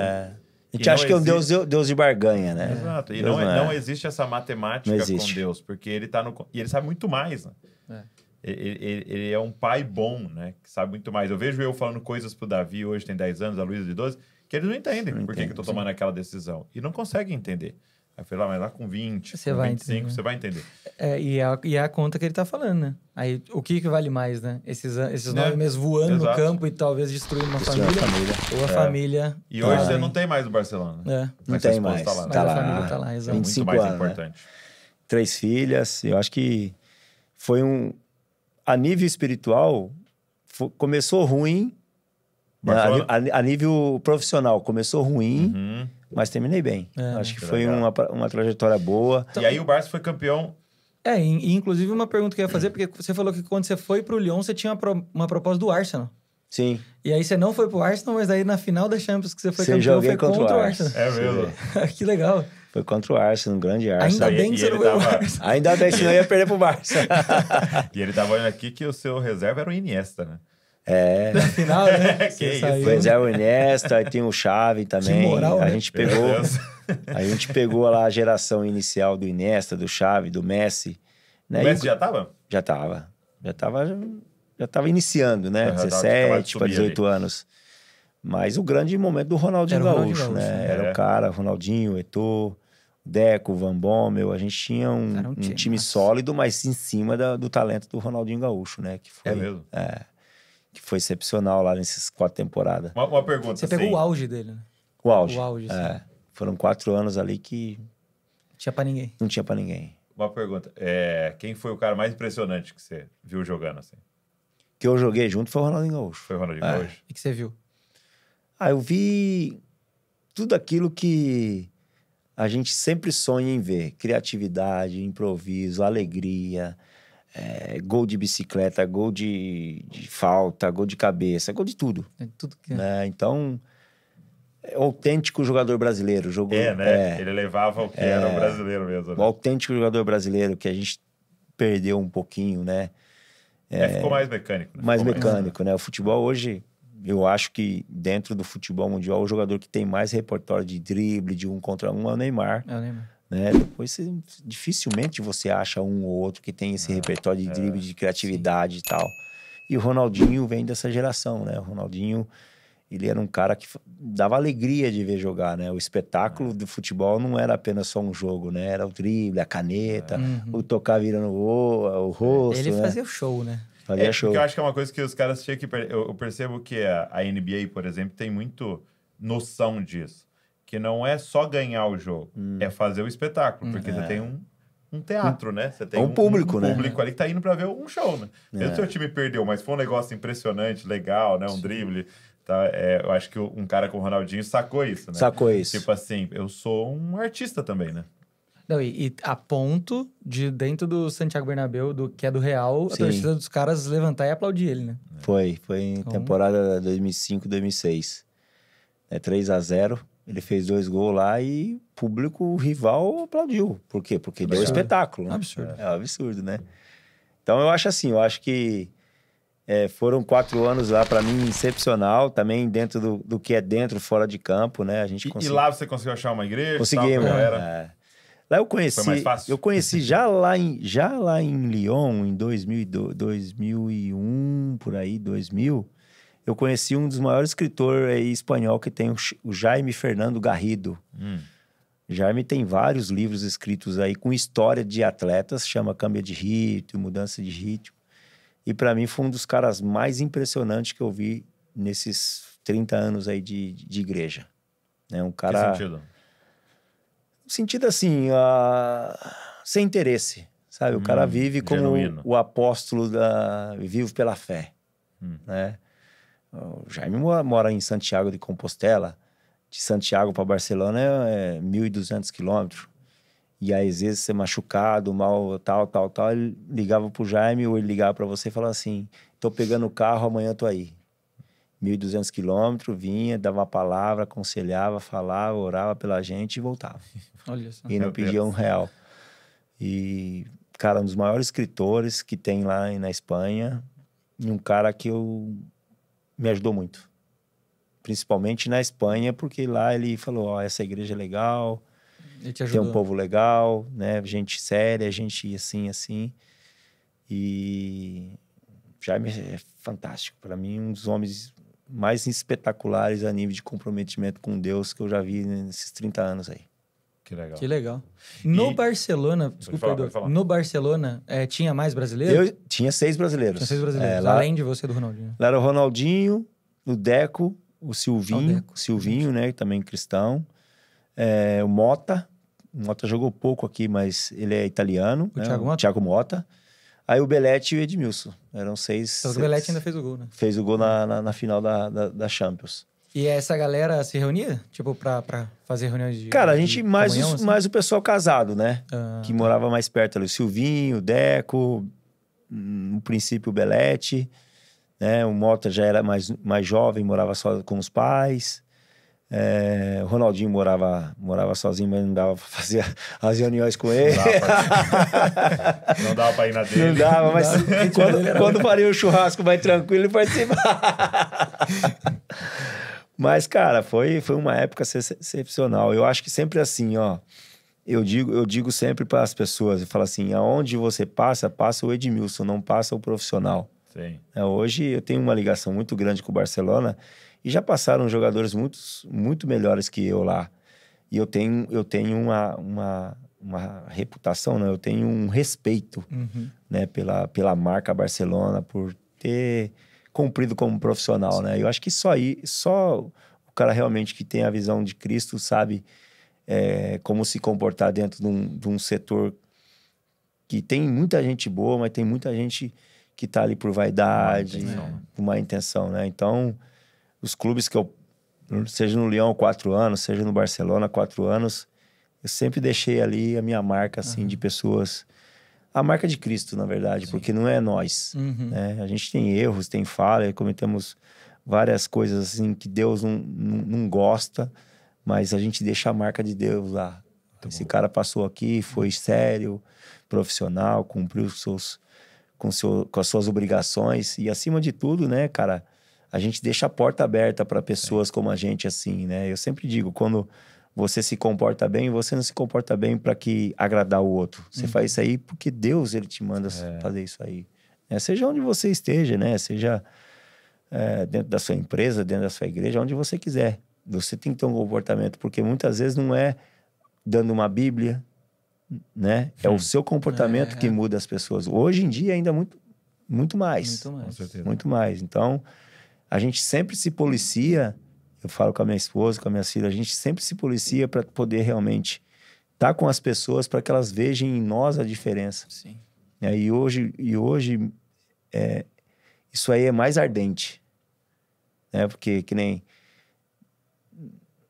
A gente e acha que é um existe... Deus, Deus de barganha, né? Exato. E não, não, é, é. não, existe essa matemática existe. com Deus, porque ele tá no. E ele sabe muito mais, né? É ele, ele, é um pai bom, né? Que sabe muito mais. Eu vejo eu falando coisas pro Davi hoje, tem 10 anos, a Luísa de 12, que eles não entendem não por que que eu tô tomando aquela decisão. E não conseguem entender. Aí eu falei, ah, mas lá com 20, você com vai 25, entender. Né? você vai entender. É, e, é, e é a conta que ele tá falando, né? Aí o que, que vale mais, né? Esses, esses né? nove meses voando Exato. no campo e talvez destruindo uma família, é família, Ou a é. família. E tá hoje você né? não tem mais o Barcelona. É. Não tem mais. Tá lá. Né? Mas tá a lá. família tá lá, É muito mais anos, importante. Né? Três filhas, eu acho que foi um a nível espiritual, começou ruim. Né? A, a, a, nível profissional, começou ruim. Uhum. Mas terminei bem. É, né? Acho que, foi uma, uma trajetória boa. Então, e aí o Barça foi campeão é, e, inclusive uma pergunta que eu ia fazer, porque você falou que quando você foi pro Lyon, você tinha uma, pro, uma proposta do Arsenal. Sim. E aí você não foi pro Arsenal, mas aí na final da Champions que você foi você campeão, foi contra, contra o Arsenal. Arsenal. É mesmo. (laughs) que legal. Foi contra o Arsenal, um grande Arsenal. Ainda bem que você não Ainda bem, senão ia perder pro Barça. (laughs) e ele tava olhando aqui que o seu reserva era o Iniesta, né? É. Na final, né? (laughs) que isso. Saiu. Pois é, o Iniesta, aí tem o Chave também. Que moral, a né? gente pegou. A gente pegou lá a geração inicial do Iniesta, do Chave, do Messi. Né? O Messi e... já tava? Já tava. Já tava, já tava iniciando, né? Uhum, 17 para 18 ali. anos. Mas o grande momento do Ronaldinho Gaúcho, Ronaldinho né? né? Era o é. cara, Ronaldinho, Eto'o, Deco, Van Bommel, a gente tinha um, um, um time, sólido, mas em cima da, do talento do Ronaldinho Gaúcho, né? Que foi, é mesmo? É, que foi excepcional lá nessas quatro temporadas. Uma, uma pergunta Você assim, pegou o auge dele, né? O auge. O auge, é, Foram quatro anos ali que... Não tinha pra ninguém. Não tinha pra ninguém. Uma pergunta. É, quem foi o cara mais impressionante que você viu jogando, assim? Que eu joguei junto foi o Ronaldinho Gaúcho. Foi o Ronaldinho é. Gaúcho. E que você viu? Ah, eu vi tudo aquilo que a gente sempre sonha em ver criatividade, improviso, alegria, é, gol de bicicleta, gol de, de, falta, gol de cabeça, gol de tudo. É tudo que... É. Né? Então, é autêntico jogador brasileiro. Jogou, é, né? É, Ele levava o que é, era o brasileiro mesmo. Né? O autêntico jogador brasileiro, que a gente perdeu um pouquinho, né? É, ficou mais mecânico. Né? Mais ficou mecânico, mais... né? O futebol hoje eu acho que dentro do futebol mundial, o jogador que tem mais repertório de drible, de um contra um, é o Neymar. É o Neymar. Né? Depois você, dificilmente você acha um ou outro que tem esse ah, repertório de é, drible, de criatividade sim. e tal. E o Ronaldinho vem dessa geração, né? O Ronaldinho, ele era um cara que dava alegria de ver jogar, né? O espetáculo é. do futebol não era apenas só um jogo, né? Era o drible, a caneta, uhum. o tocar virando o, o rosto. Ele né? fazia o show, né? Fazia é, show. Porque eu acho que é uma coisa que os caras tinham que. Eu, percebo que a, NBA, por exemplo, tem muito noção disso. Que não é só ganhar o jogo, hum. é fazer o espetáculo. porque é. você tem um, um teatro, né? Você tem é um, um público, um, né? um público ali que tá indo para ver um show, né? É. Mesmo seu time perdeu, mas foi um negócio impressionante, legal, né? Um Sim. drible. Tá, é, eu acho que um cara com o Ronaldinho sacou isso, né? Sacou isso. Tipo assim, eu sou um artista também, né? Não, e, e, a ponto de, dentro do Santiago Bernabéu, do, que é do Real, Sim. a torcida dos caras levantar e aplaudir ele, né? Foi, foi em então... temporada 2005, 2006. É 3 a 0 ele fez dois gols lá e público rival aplaudiu. Por quê? Porque absurdo. deu espetáculo. Né? Absurdo. É, é um absurdo, né? Então eu acho assim, eu acho que é, foram quatro anos lá para mim excepcional, também dentro do, do que é dentro, fora de campo, né? A gente e, conseguiu... e lá você conseguiu achar uma igreja? Conseguimos. Tal, é. Lá eu conheci. Foi mais fácil? Eu conheci já lá em, já lá em Lyon, em 2000, 2001, por aí, 2000. Eu conheci um dos maiores escritores eh, espanhol que tem, o Jaime Fernando Garrido. Hum. Jaime tem vários livros escritos aí com história de atletas, chama Câmbio de Ritmo, Mudança de Ritmo. E para mim foi um dos caras mais impressionantes que eu vi nesses 30 anos aí de, de igreja. É um cara. Que sentido? No sentido assim, ah, sem interesse, sabe? O hum, cara vive como genuíno. o apóstolo da... Vivo pela fé, hum. né? O Jaime mora em Santiago de Compostela. De Santiago para Barcelona é 1.200 é quilômetros. E aí, às vezes, você é machucado, mal, tal, tal, tal. Ele ligava pro Jaime ou ele ligava para você e falava assim: tô pegando o carro, amanhã tô aí. 1.200 quilômetros, vinha, dava uma palavra, aconselhava, falava, orava pela gente e voltava. (laughs) Olha só. E não pedia um real. E, cara, um dos maiores escritores que tem lá na Espanha, e um cara que eu me ajudou muito. Principalmente na Espanha, porque lá ele falou, ó, oh, essa igreja é legal, tem um povo legal, né? Gente séria, gente assim, assim. E Jaime é fantástico. Para mim, um dos homens mais espetaculares a nível de comprometimento com Deus que eu já vi nesses 30 anos aí. Que legal. Que legal. No e... Barcelona, desculpa, falar, no Barcelona, é, tinha mais brasileiros? Eu tinha seis brasileiros. Tinha seis brasileiros, é, lá, além de você do Ronaldinho. Lá era o Ronaldinho, o Deco, o Silvinho, ah, o Deco. Silvinho, né, também cristão, é, o Mota, o Mota jogou pouco aqui, mas ele é italiano. O né? Thiago Mota? O Thiago Mota. Aí o Belete e o Edmilson. Eram seis. Então, seis o Belete ainda fez o gol, né? Fez o gol na, na, na final da, da, da, Champions. E essa galera se reunia? Tipo, pra, pra fazer reuniões de. Cara, a gente mais, comunhão, os, assim? mais o pessoal casado, né? Ah, que tá. morava tá. mais perto ali. O Silvinho, o Deco, hum, no princípio o Belete. Né? O Mota já era mais, mais jovem, morava só com os pais. É, o Ronaldinho morava, morava sozinho, mas não dava pra fazer (laughs) as reuniões com ele. (laughs) Não dava pra, ir na dele. Não dava, mas não dava. quando, quando o churrasco vai tranquilo, e participa. (laughs) mas, cara, foi, foi uma época excepcional. Eu acho que sempre assim, ó. Eu digo, eu digo sempre para as pessoas, eu falo assim, aonde você passa, passa o Edmilson, não passa o profissional. É, hoje eu tenho uma ligação muito grande com o Barcelona e já passaram jogadores muito, muito melhores que eu lá. E eu tenho, eu tenho uma, uma, uma reputação, né? eu tenho um respeito uhum. né? pela, pela marca Barcelona, por ter cumprido como profissional. Né? Eu acho que só aí, só o cara realmente que tem a visão de Cristo sabe é, como se comportar dentro de um, de um setor que tem muita gente boa, mas tem muita gente que está ali por vaidade, uma intenção, né? Uma intenção, né? Então, os clubes que eu. Seja no Leão quatro anos, seja no Barcelona quatro anos, eu sempre deixei ali a minha marca, assim, uhum. de pessoas. A marca de Cristo, na verdade, Sim. porque não é nós. Uhum. Né? A gente tem erros, tem falha, cometemos várias coisas, assim, que Deus não, não, não gosta, mas a gente deixa a marca de Deus lá. Muito Esse bom. cara passou aqui, foi uhum. sério, profissional, cumpriu seus, com, seu, com as suas obrigações e, acima de tudo, né, cara a gente deixa a porta aberta para pessoas é. como a gente, assim, né? Eu sempre digo, quando você se comporta bem, você não se comporta bem para que agradar o outro. Você uhum. faz isso aí porque Deus ele te manda é. fazer isso aí. É, seja onde você esteja, né? Seja é, dentro da sua empresa, dentro da sua igreja, onde você quiser. Você tem que ter um comportamento, porque muitas vezes não é dando uma Bíblia, né? É Sim. o hum. seu comportamento que é. muda as pessoas. Hoje em dia ainda é muito, muito mais. Muito mais. Muito mais. Então a gente sempre se policia. Eu falo com a minha esposa, com a minha filha, a gente sempre se policia para poder realmente estar tá com as pessoas para que elas vejam em nós a diferença. Sim. É, e hoje, e hoje é, isso aí é mais ardente. Né? Porque, que nem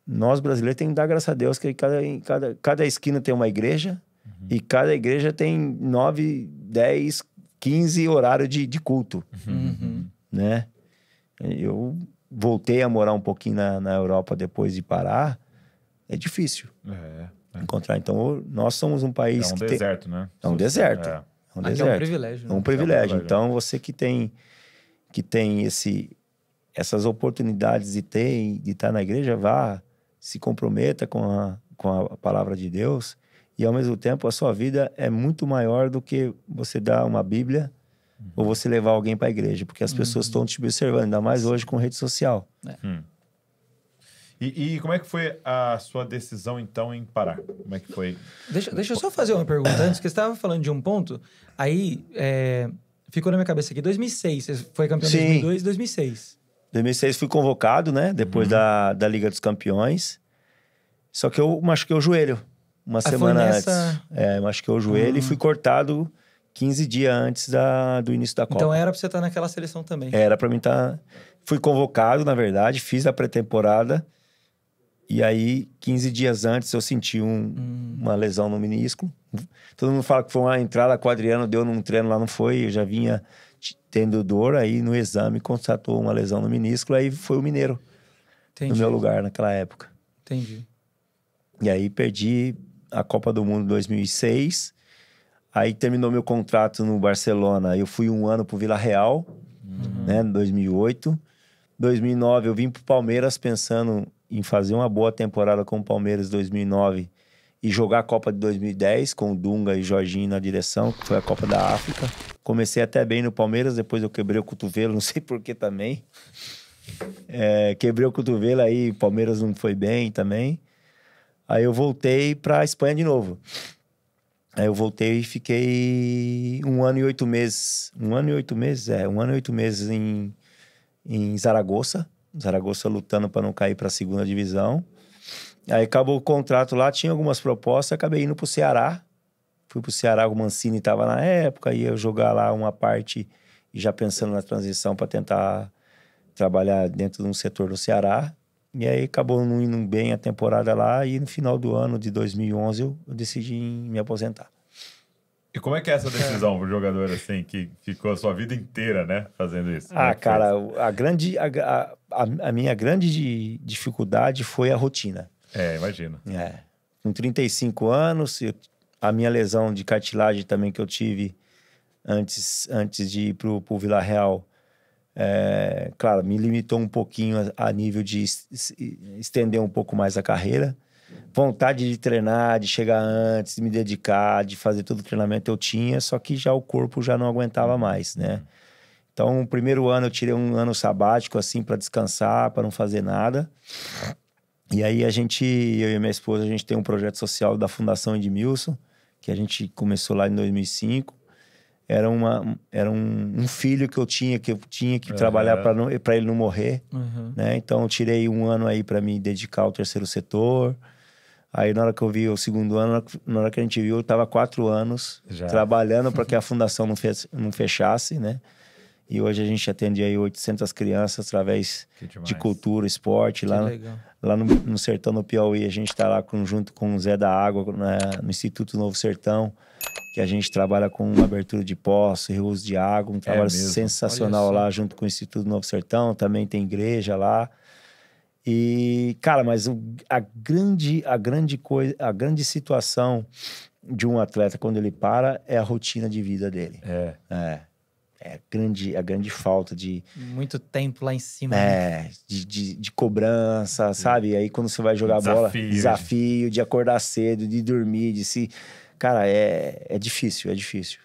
nós brasileiros temos que dar graças a Deus que cada, cada, cada esquina tem uma igreja uhum. e cada igreja tem nove, dez, quinze horários de, de culto, uhum. uhum. né? Eu voltei a morar um pouquinho na, na Europa depois de parar. É difícil é, é. encontrar. Então, nós somos um país. É um deserto, tem... né? É um deserto. É. É, é, um deserto. é um privilégio. Né? É um privilégio. Então, você que tem que tem esse, essas oportunidades de ter, de estar na igreja, vá, se comprometa com a, com a palavra de Deus e ao mesmo tempo a sua vida é muito maior do que você dar uma Bíblia uhum. ou você levar alguém para a igreja, porque as uhum. pessoas estão te observando, ainda mais hoje com rede social. É. Hum. E, e, como é que foi a sua decisão, então, em parar? Como é que foi? Deixa, deixa eu só fazer uma pergunta antes, que você estava falando de um ponto, aí é, ficou na minha cabeça aqui, 2006, você foi campeão de 2002 e 2006. 2006 fui convocado, né, depois uhum. da, da Liga dos Campeões, só que eu machuquei o joelho uma ah, semana nessa... antes. É, machuquei o joelho uhum. e ah. fui cortado 15 dias antes da, do início da Copa. Então era pra você estar tá naquela seleção também. Era pra mim estar. Tá, fui convocado, na verdade, fiz a pré-temporada. E aí, 15 dias antes, eu senti um, hum. uma lesão no menisco. Todo mundo fala que foi uma entrada com o Adriano deu num treino lá, não foi. Eu já vinha tendo dor, aí no exame constatou uma lesão no menisco, aí foi o Mineiro. Entendi. No meu lugar naquela época. Entendi. E aí perdi a Copa do Mundo 2006 Aí terminou meu contrato no Barcelona. Eu fui um ano pro Vila Real, uhum. né, 2008. 2009 eu vim pro Palmeiras pensando em fazer uma boa temporada com o Palmeiras 2009 e jogar a Copa de 2010 com o Dunga e Jorginho na direção, que foi a Copa da África. Comecei até bem no Palmeiras, depois eu quebrei o cotovelo, (laughs) não sei por que também. É, quebrei o cotovelo aí, O Palmeiras não foi bem também. Aí eu voltei para Espanha de novo. Aí eu voltei e fiquei um ano e oito meses. Um ano e oito meses? É, um ano e oito meses em, em Zaragoza. Zaragoza lutando para não cair para a segunda divisão. Aí acabou o contrato lá, tinha algumas propostas, acabei indo para o Ceará. Fui para o Ceará, o Mancini estava na época, ia jogar lá uma parte e já pensando na transição para tentar trabalhar dentro de um setor do Ceará. E aí acabou não indo bem a temporada lá e no final do ano de 2011 eu decidi me aposentar. E como é que é essa decisão para o jogador assim que ficou a sua vida inteira, né, fazendo isso? Ah, é cara, a grande a, a, a, minha grande dificuldade foi a rotina. É, imagina. É. Com 35 anos, a minha lesão de cartilagem também que eu tive antes antes de ir para o Vila Real, é, claro, me limitou um pouquinho a, a nível de estender um pouco mais a carreira. Vontade de treinar, de chegar antes, de me dedicar, de fazer todo o treinamento eu tinha, só que já o corpo já não aguentava mais, né? Então, o primeiro ano eu tirei um ano sabático assim para descansar, para não fazer nada. E aí a gente, eu e minha esposa, a gente tem um projeto social da Fundação Edmilson, que a gente começou lá em 2005 era, uma, era um, um, filho que eu tinha que eu tinha que uhum. trabalhar para ele não morrer uhum. né então eu tirei um ano aí para me dedicar ao terceiro setor aí na hora que eu vi o segundo ano na hora que a gente viu eu estava quatro anos já. trabalhando para que a (laughs) fundação não, fez, não fechasse né e hoje a gente atende aí 800 crianças através de cultura, esporte. Que lá, legal. lá no, no, Sertão do Piauí, a gente está lá com, junto com o Zé da Água, na, né? no Instituto Novo Sertão que a gente trabalha com abertura de poço, reuso de água, um é trabalho é sensacional lá junto com o Instituto Novo Sertão, também tem igreja lá. E, cara, mas a grande, a grande coisa, a grande situação de um atleta quando ele para é a rotina de vida dele. É. É. É a grande, a grande falta de. Muito tempo lá em cima. É, né? de, de, de, cobrança, sabe? E aí quando você vai jogar desafio. bola, né? desafio de acordar cedo, de dormir, de se Cara, é, é difícil, é difícil.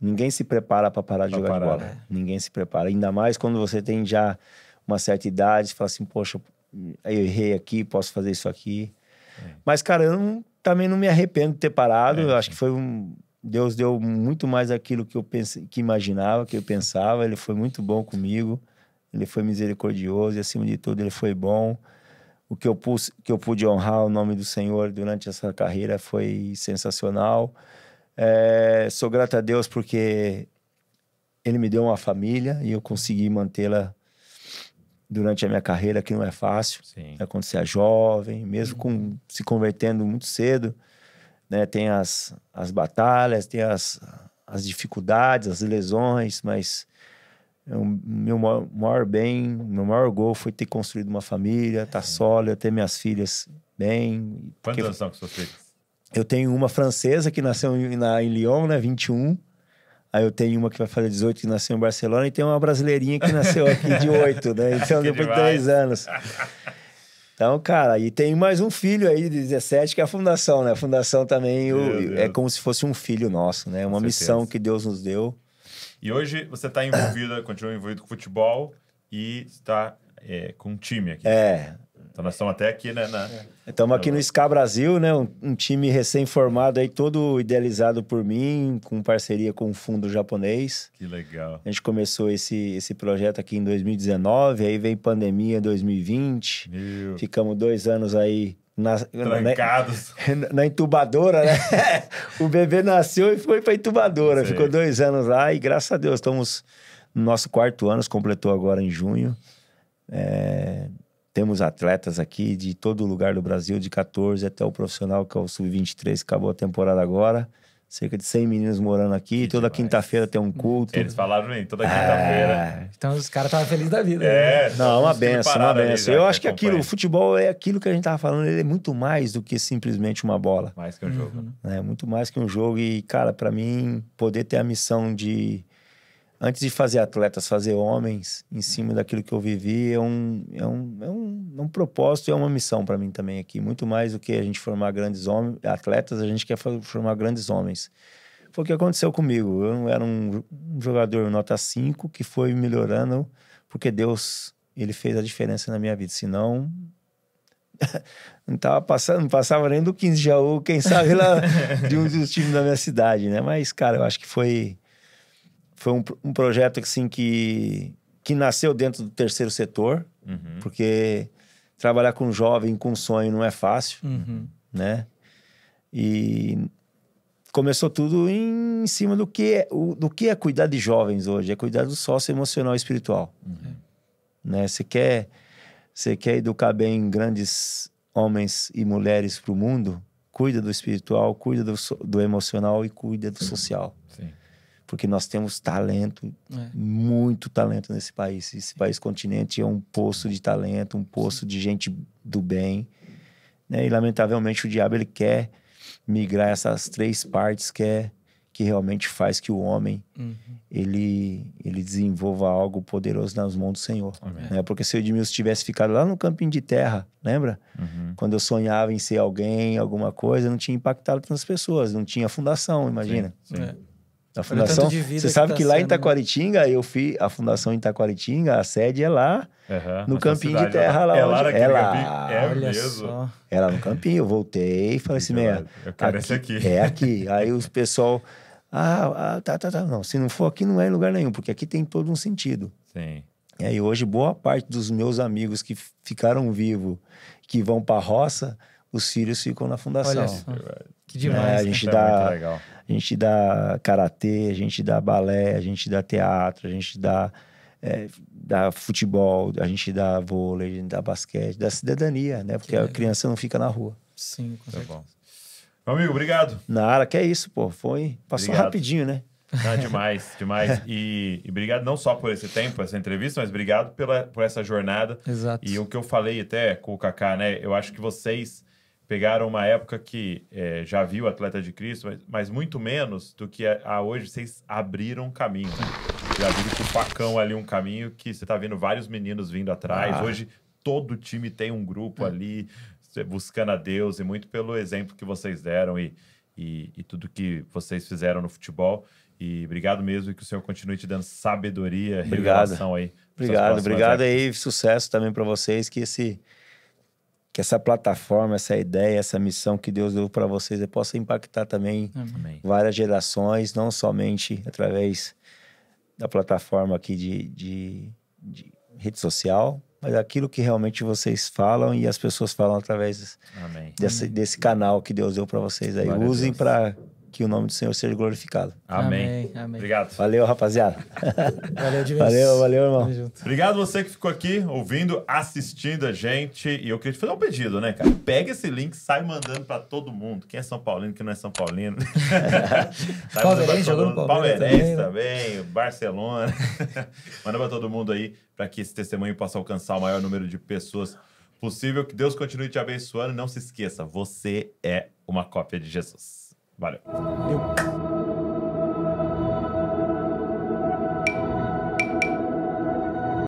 Ninguém se prepara para parar de jogar parar, de bola. Né? Ninguém se prepara. Ainda mais quando você tem já uma certa idade, você fala assim, poxa, eu errei aqui, posso fazer isso aqui. É. Mas, cara, eu não, também não me arrependo de ter parado. É, eu acho que foi um. Deus deu muito mais aquilo que eu pensei, que imaginava, que eu pensava. Ele foi muito bom comigo. Ele foi misericordioso e, acima de tudo, ele foi bom o que eu, pus, que eu pude honrar o nome do Senhor durante essa carreira foi sensacional. É, sou grato a Deus porque Ele me deu uma família e eu consegui mantê-la durante a minha carreira, que não é fácil. Sim. É quando você é jovem, mesmo uhum. com, se convertendo muito cedo, né, tem as, as batalhas, tem as, as dificuldades, as lesões, mas eu, é meu maior bem, meu maior gol foi ter construído uma família, estar tá sólida, ter minhas filhas bem. Quantos anos são tá com suas filhas? Eu tenho uma francesa que nasceu em, na, em Lyon, né? 21. Aí eu tenho uma que vai fazer 18, que nasceu em Barcelona, e tem uma brasileirinha que nasceu aqui de 8, (laughs) né? Então, depois demais. de anos. Então, cara, e tem mais um filho aí de 17, que é a fundação, né? A fundação também o, é como se fosse um filho nosso, né? Uma missão que Deus nos deu. E hoje você está envolvida, continua envolvido com futebol e está é, com um time aqui. É. Então nós estamos até aqui, né? Na... Estamos aqui no SCA Brasil, né? Um, um time recém-formado aí, todo idealizado por mim, com parceria com o um fundo japonês. Que legal. A gente começou esse, esse projeto aqui em 2019, aí vem pandemia 2020. Meu. Ficamos dois anos aí na, Trancados. Na, na intubadora, né? (laughs) o bebê nasceu e foi para intubadora. Sei. Ficou dois anos lá e graças a Deus estamos no nosso quarto ano, completou agora em junho. É, temos atletas aqui de todo lugar do Brasil, de 14 até o profissional, que é o Sub-23, acabou a temporada agora cerca de 100 meninos morando aqui. Que toda quinta-feira tem um culto. Eles falaram em toda é. quinta-feira. É... Então os caras estavam felizes da vida. É, né? Não, uma benção, uma benção. Eu acho que aquilo, o futebol é aquilo que a gente estava falando, ele é muito mais do que simplesmente uma bola. Mais que um uhum. jogo, É muito mais que um jogo. E, cara, para mim, poder ter a missão de antes de fazer atletas, fazer homens em cima daquilo que eu vivi é um, é um, é um, é um propósito e é uma missão para mim também aqui. Muito mais do que a gente formar grandes homens, atletas, a gente quer formar grandes homens. Foi o que aconteceu comigo. Eu não era um, jogador nota 5 que foi melhorando porque Deus ele fez a diferença na minha vida. Senão, (laughs) não tava passando, não passava nem do 15 Jaú, quem sabe lá de um dos times da minha cidade, né? Mas, cara, eu acho que foi foi um, um projeto assim, que, que nasceu dentro do terceiro setor, uhum. porque trabalhar com jovem, com sonho, não é fácil, uhum. né? E começou tudo em cima do que, é, o, do que é cuidar de jovens hoje, é cuidar do sócio emocional e espiritual. Uhum. Né? Você quer, quer educar bem grandes homens e mulheres para o mundo, cuida do espiritual, cuida do, do emocional e cuida do uhum. social. Sim porque nós temos talento, é. muito talento nesse país. Esse país continente é um poço de talento, um poço Sim. de gente do bem. Né? E lamentavelmente o diabo ele quer migrar essas três partes que é que realmente faz que o homem uhum. ele ele desenvolva algo poderoso nas mãos do Senhor, né? Porque se o Edmilson tivesse ficado lá no campinho de terra, lembra? Uhum. Quando eu sonhava em ser alguém, alguma coisa, não tinha impactado tantas pessoas, não tinha fundação, imagina. Sim, sim. Né? É. Na fundação. Você sabe tá que, tá lá em né? Taquaritinga, eu fui. A fundação em Taquaritinga, a sede é lá, uhum, no Campinho de Terra, lá, é lá É lá. É Olha mesmo. Só. É lá no Campinho. Eu voltei e falei assim: então, meu. Eu quero aqui, aqui. É aqui. Aí os pessoal. Ah, ah, tá, tá, tá. Não, se não for aqui, não é em lugar nenhum, porque aqui tem todo um sentido. Sim. E aí hoje, boa parte dos meus amigos que ficaram vivos, que vão para a roça, os sírios ficam na fundação. Olha só. É que demais. É, a, né? gente é dá, a gente dá karatê, a gente dá balé, a gente dá teatro, a gente dá, é, dá futebol, a gente dá vôlei, a gente dá basquete, dá cidadania, né? Porque a criança não fica na rua. Sim, com certeza. Tá bom. amigo, obrigado. Nara, que é isso, pô. Foi. Passou obrigado. rapidinho, né? demais, demais. (laughs) E, e, obrigado não só por esse tempo, essa entrevista, mas obrigado pela, por essa jornada. Exato. E o que eu falei até com o Kaká, né? Eu acho que vocês pegaram uma época que é, já viu Atleta de Cristo, mas, mas muito menos do que a, a, hoje vocês abriram um caminho. Né? Já viram com o Pacão ali um caminho que você está vendo vários meninos vindo atrás. Ah. Hoje todo time tem um grupo é. ali buscando a Deus e muito pelo exemplo que vocês deram e, e, e tudo que vocês fizeram no futebol. E obrigado mesmo e que o senhor continue te dando sabedoria, obrigado. revelação aí. Obrigado, obrigado aí, sucesso também para vocês que esse que essa plataforma, essa ideia, essa missão que Deus deu para vocês possa impactar também Amém. várias gerações, não somente através da plataforma aqui de, de, de, rede social, mas aquilo que realmente vocês falam e as pessoas falam através desse, desse, canal que Deus deu para vocês aí. Glória Usem para que o nome do Senhor seja glorificado. Amém. Amém. Obrigado. Valeu, rapaziada. (laughs) Valeu, Divino. Valeu, valeu, irmão. Obrigado você que ficou aqui ouvindo, assistindo a gente. E eu queria te fazer um pedido, né, cara? Pega esse link, sai mandando para todo mundo. Quem é São Paulino, quem não é São Paulino. (laughs) Palmeirense Palmeiras. Palmeirense também, né? Barcelona. (laughs) Manda para todo mundo aí para que esse testemunho possa alcançar o maior número de pessoas possível. Que Deus continue te abençoando. Não se esqueça, você é uma cópia de Jesus. Valeu. Deu.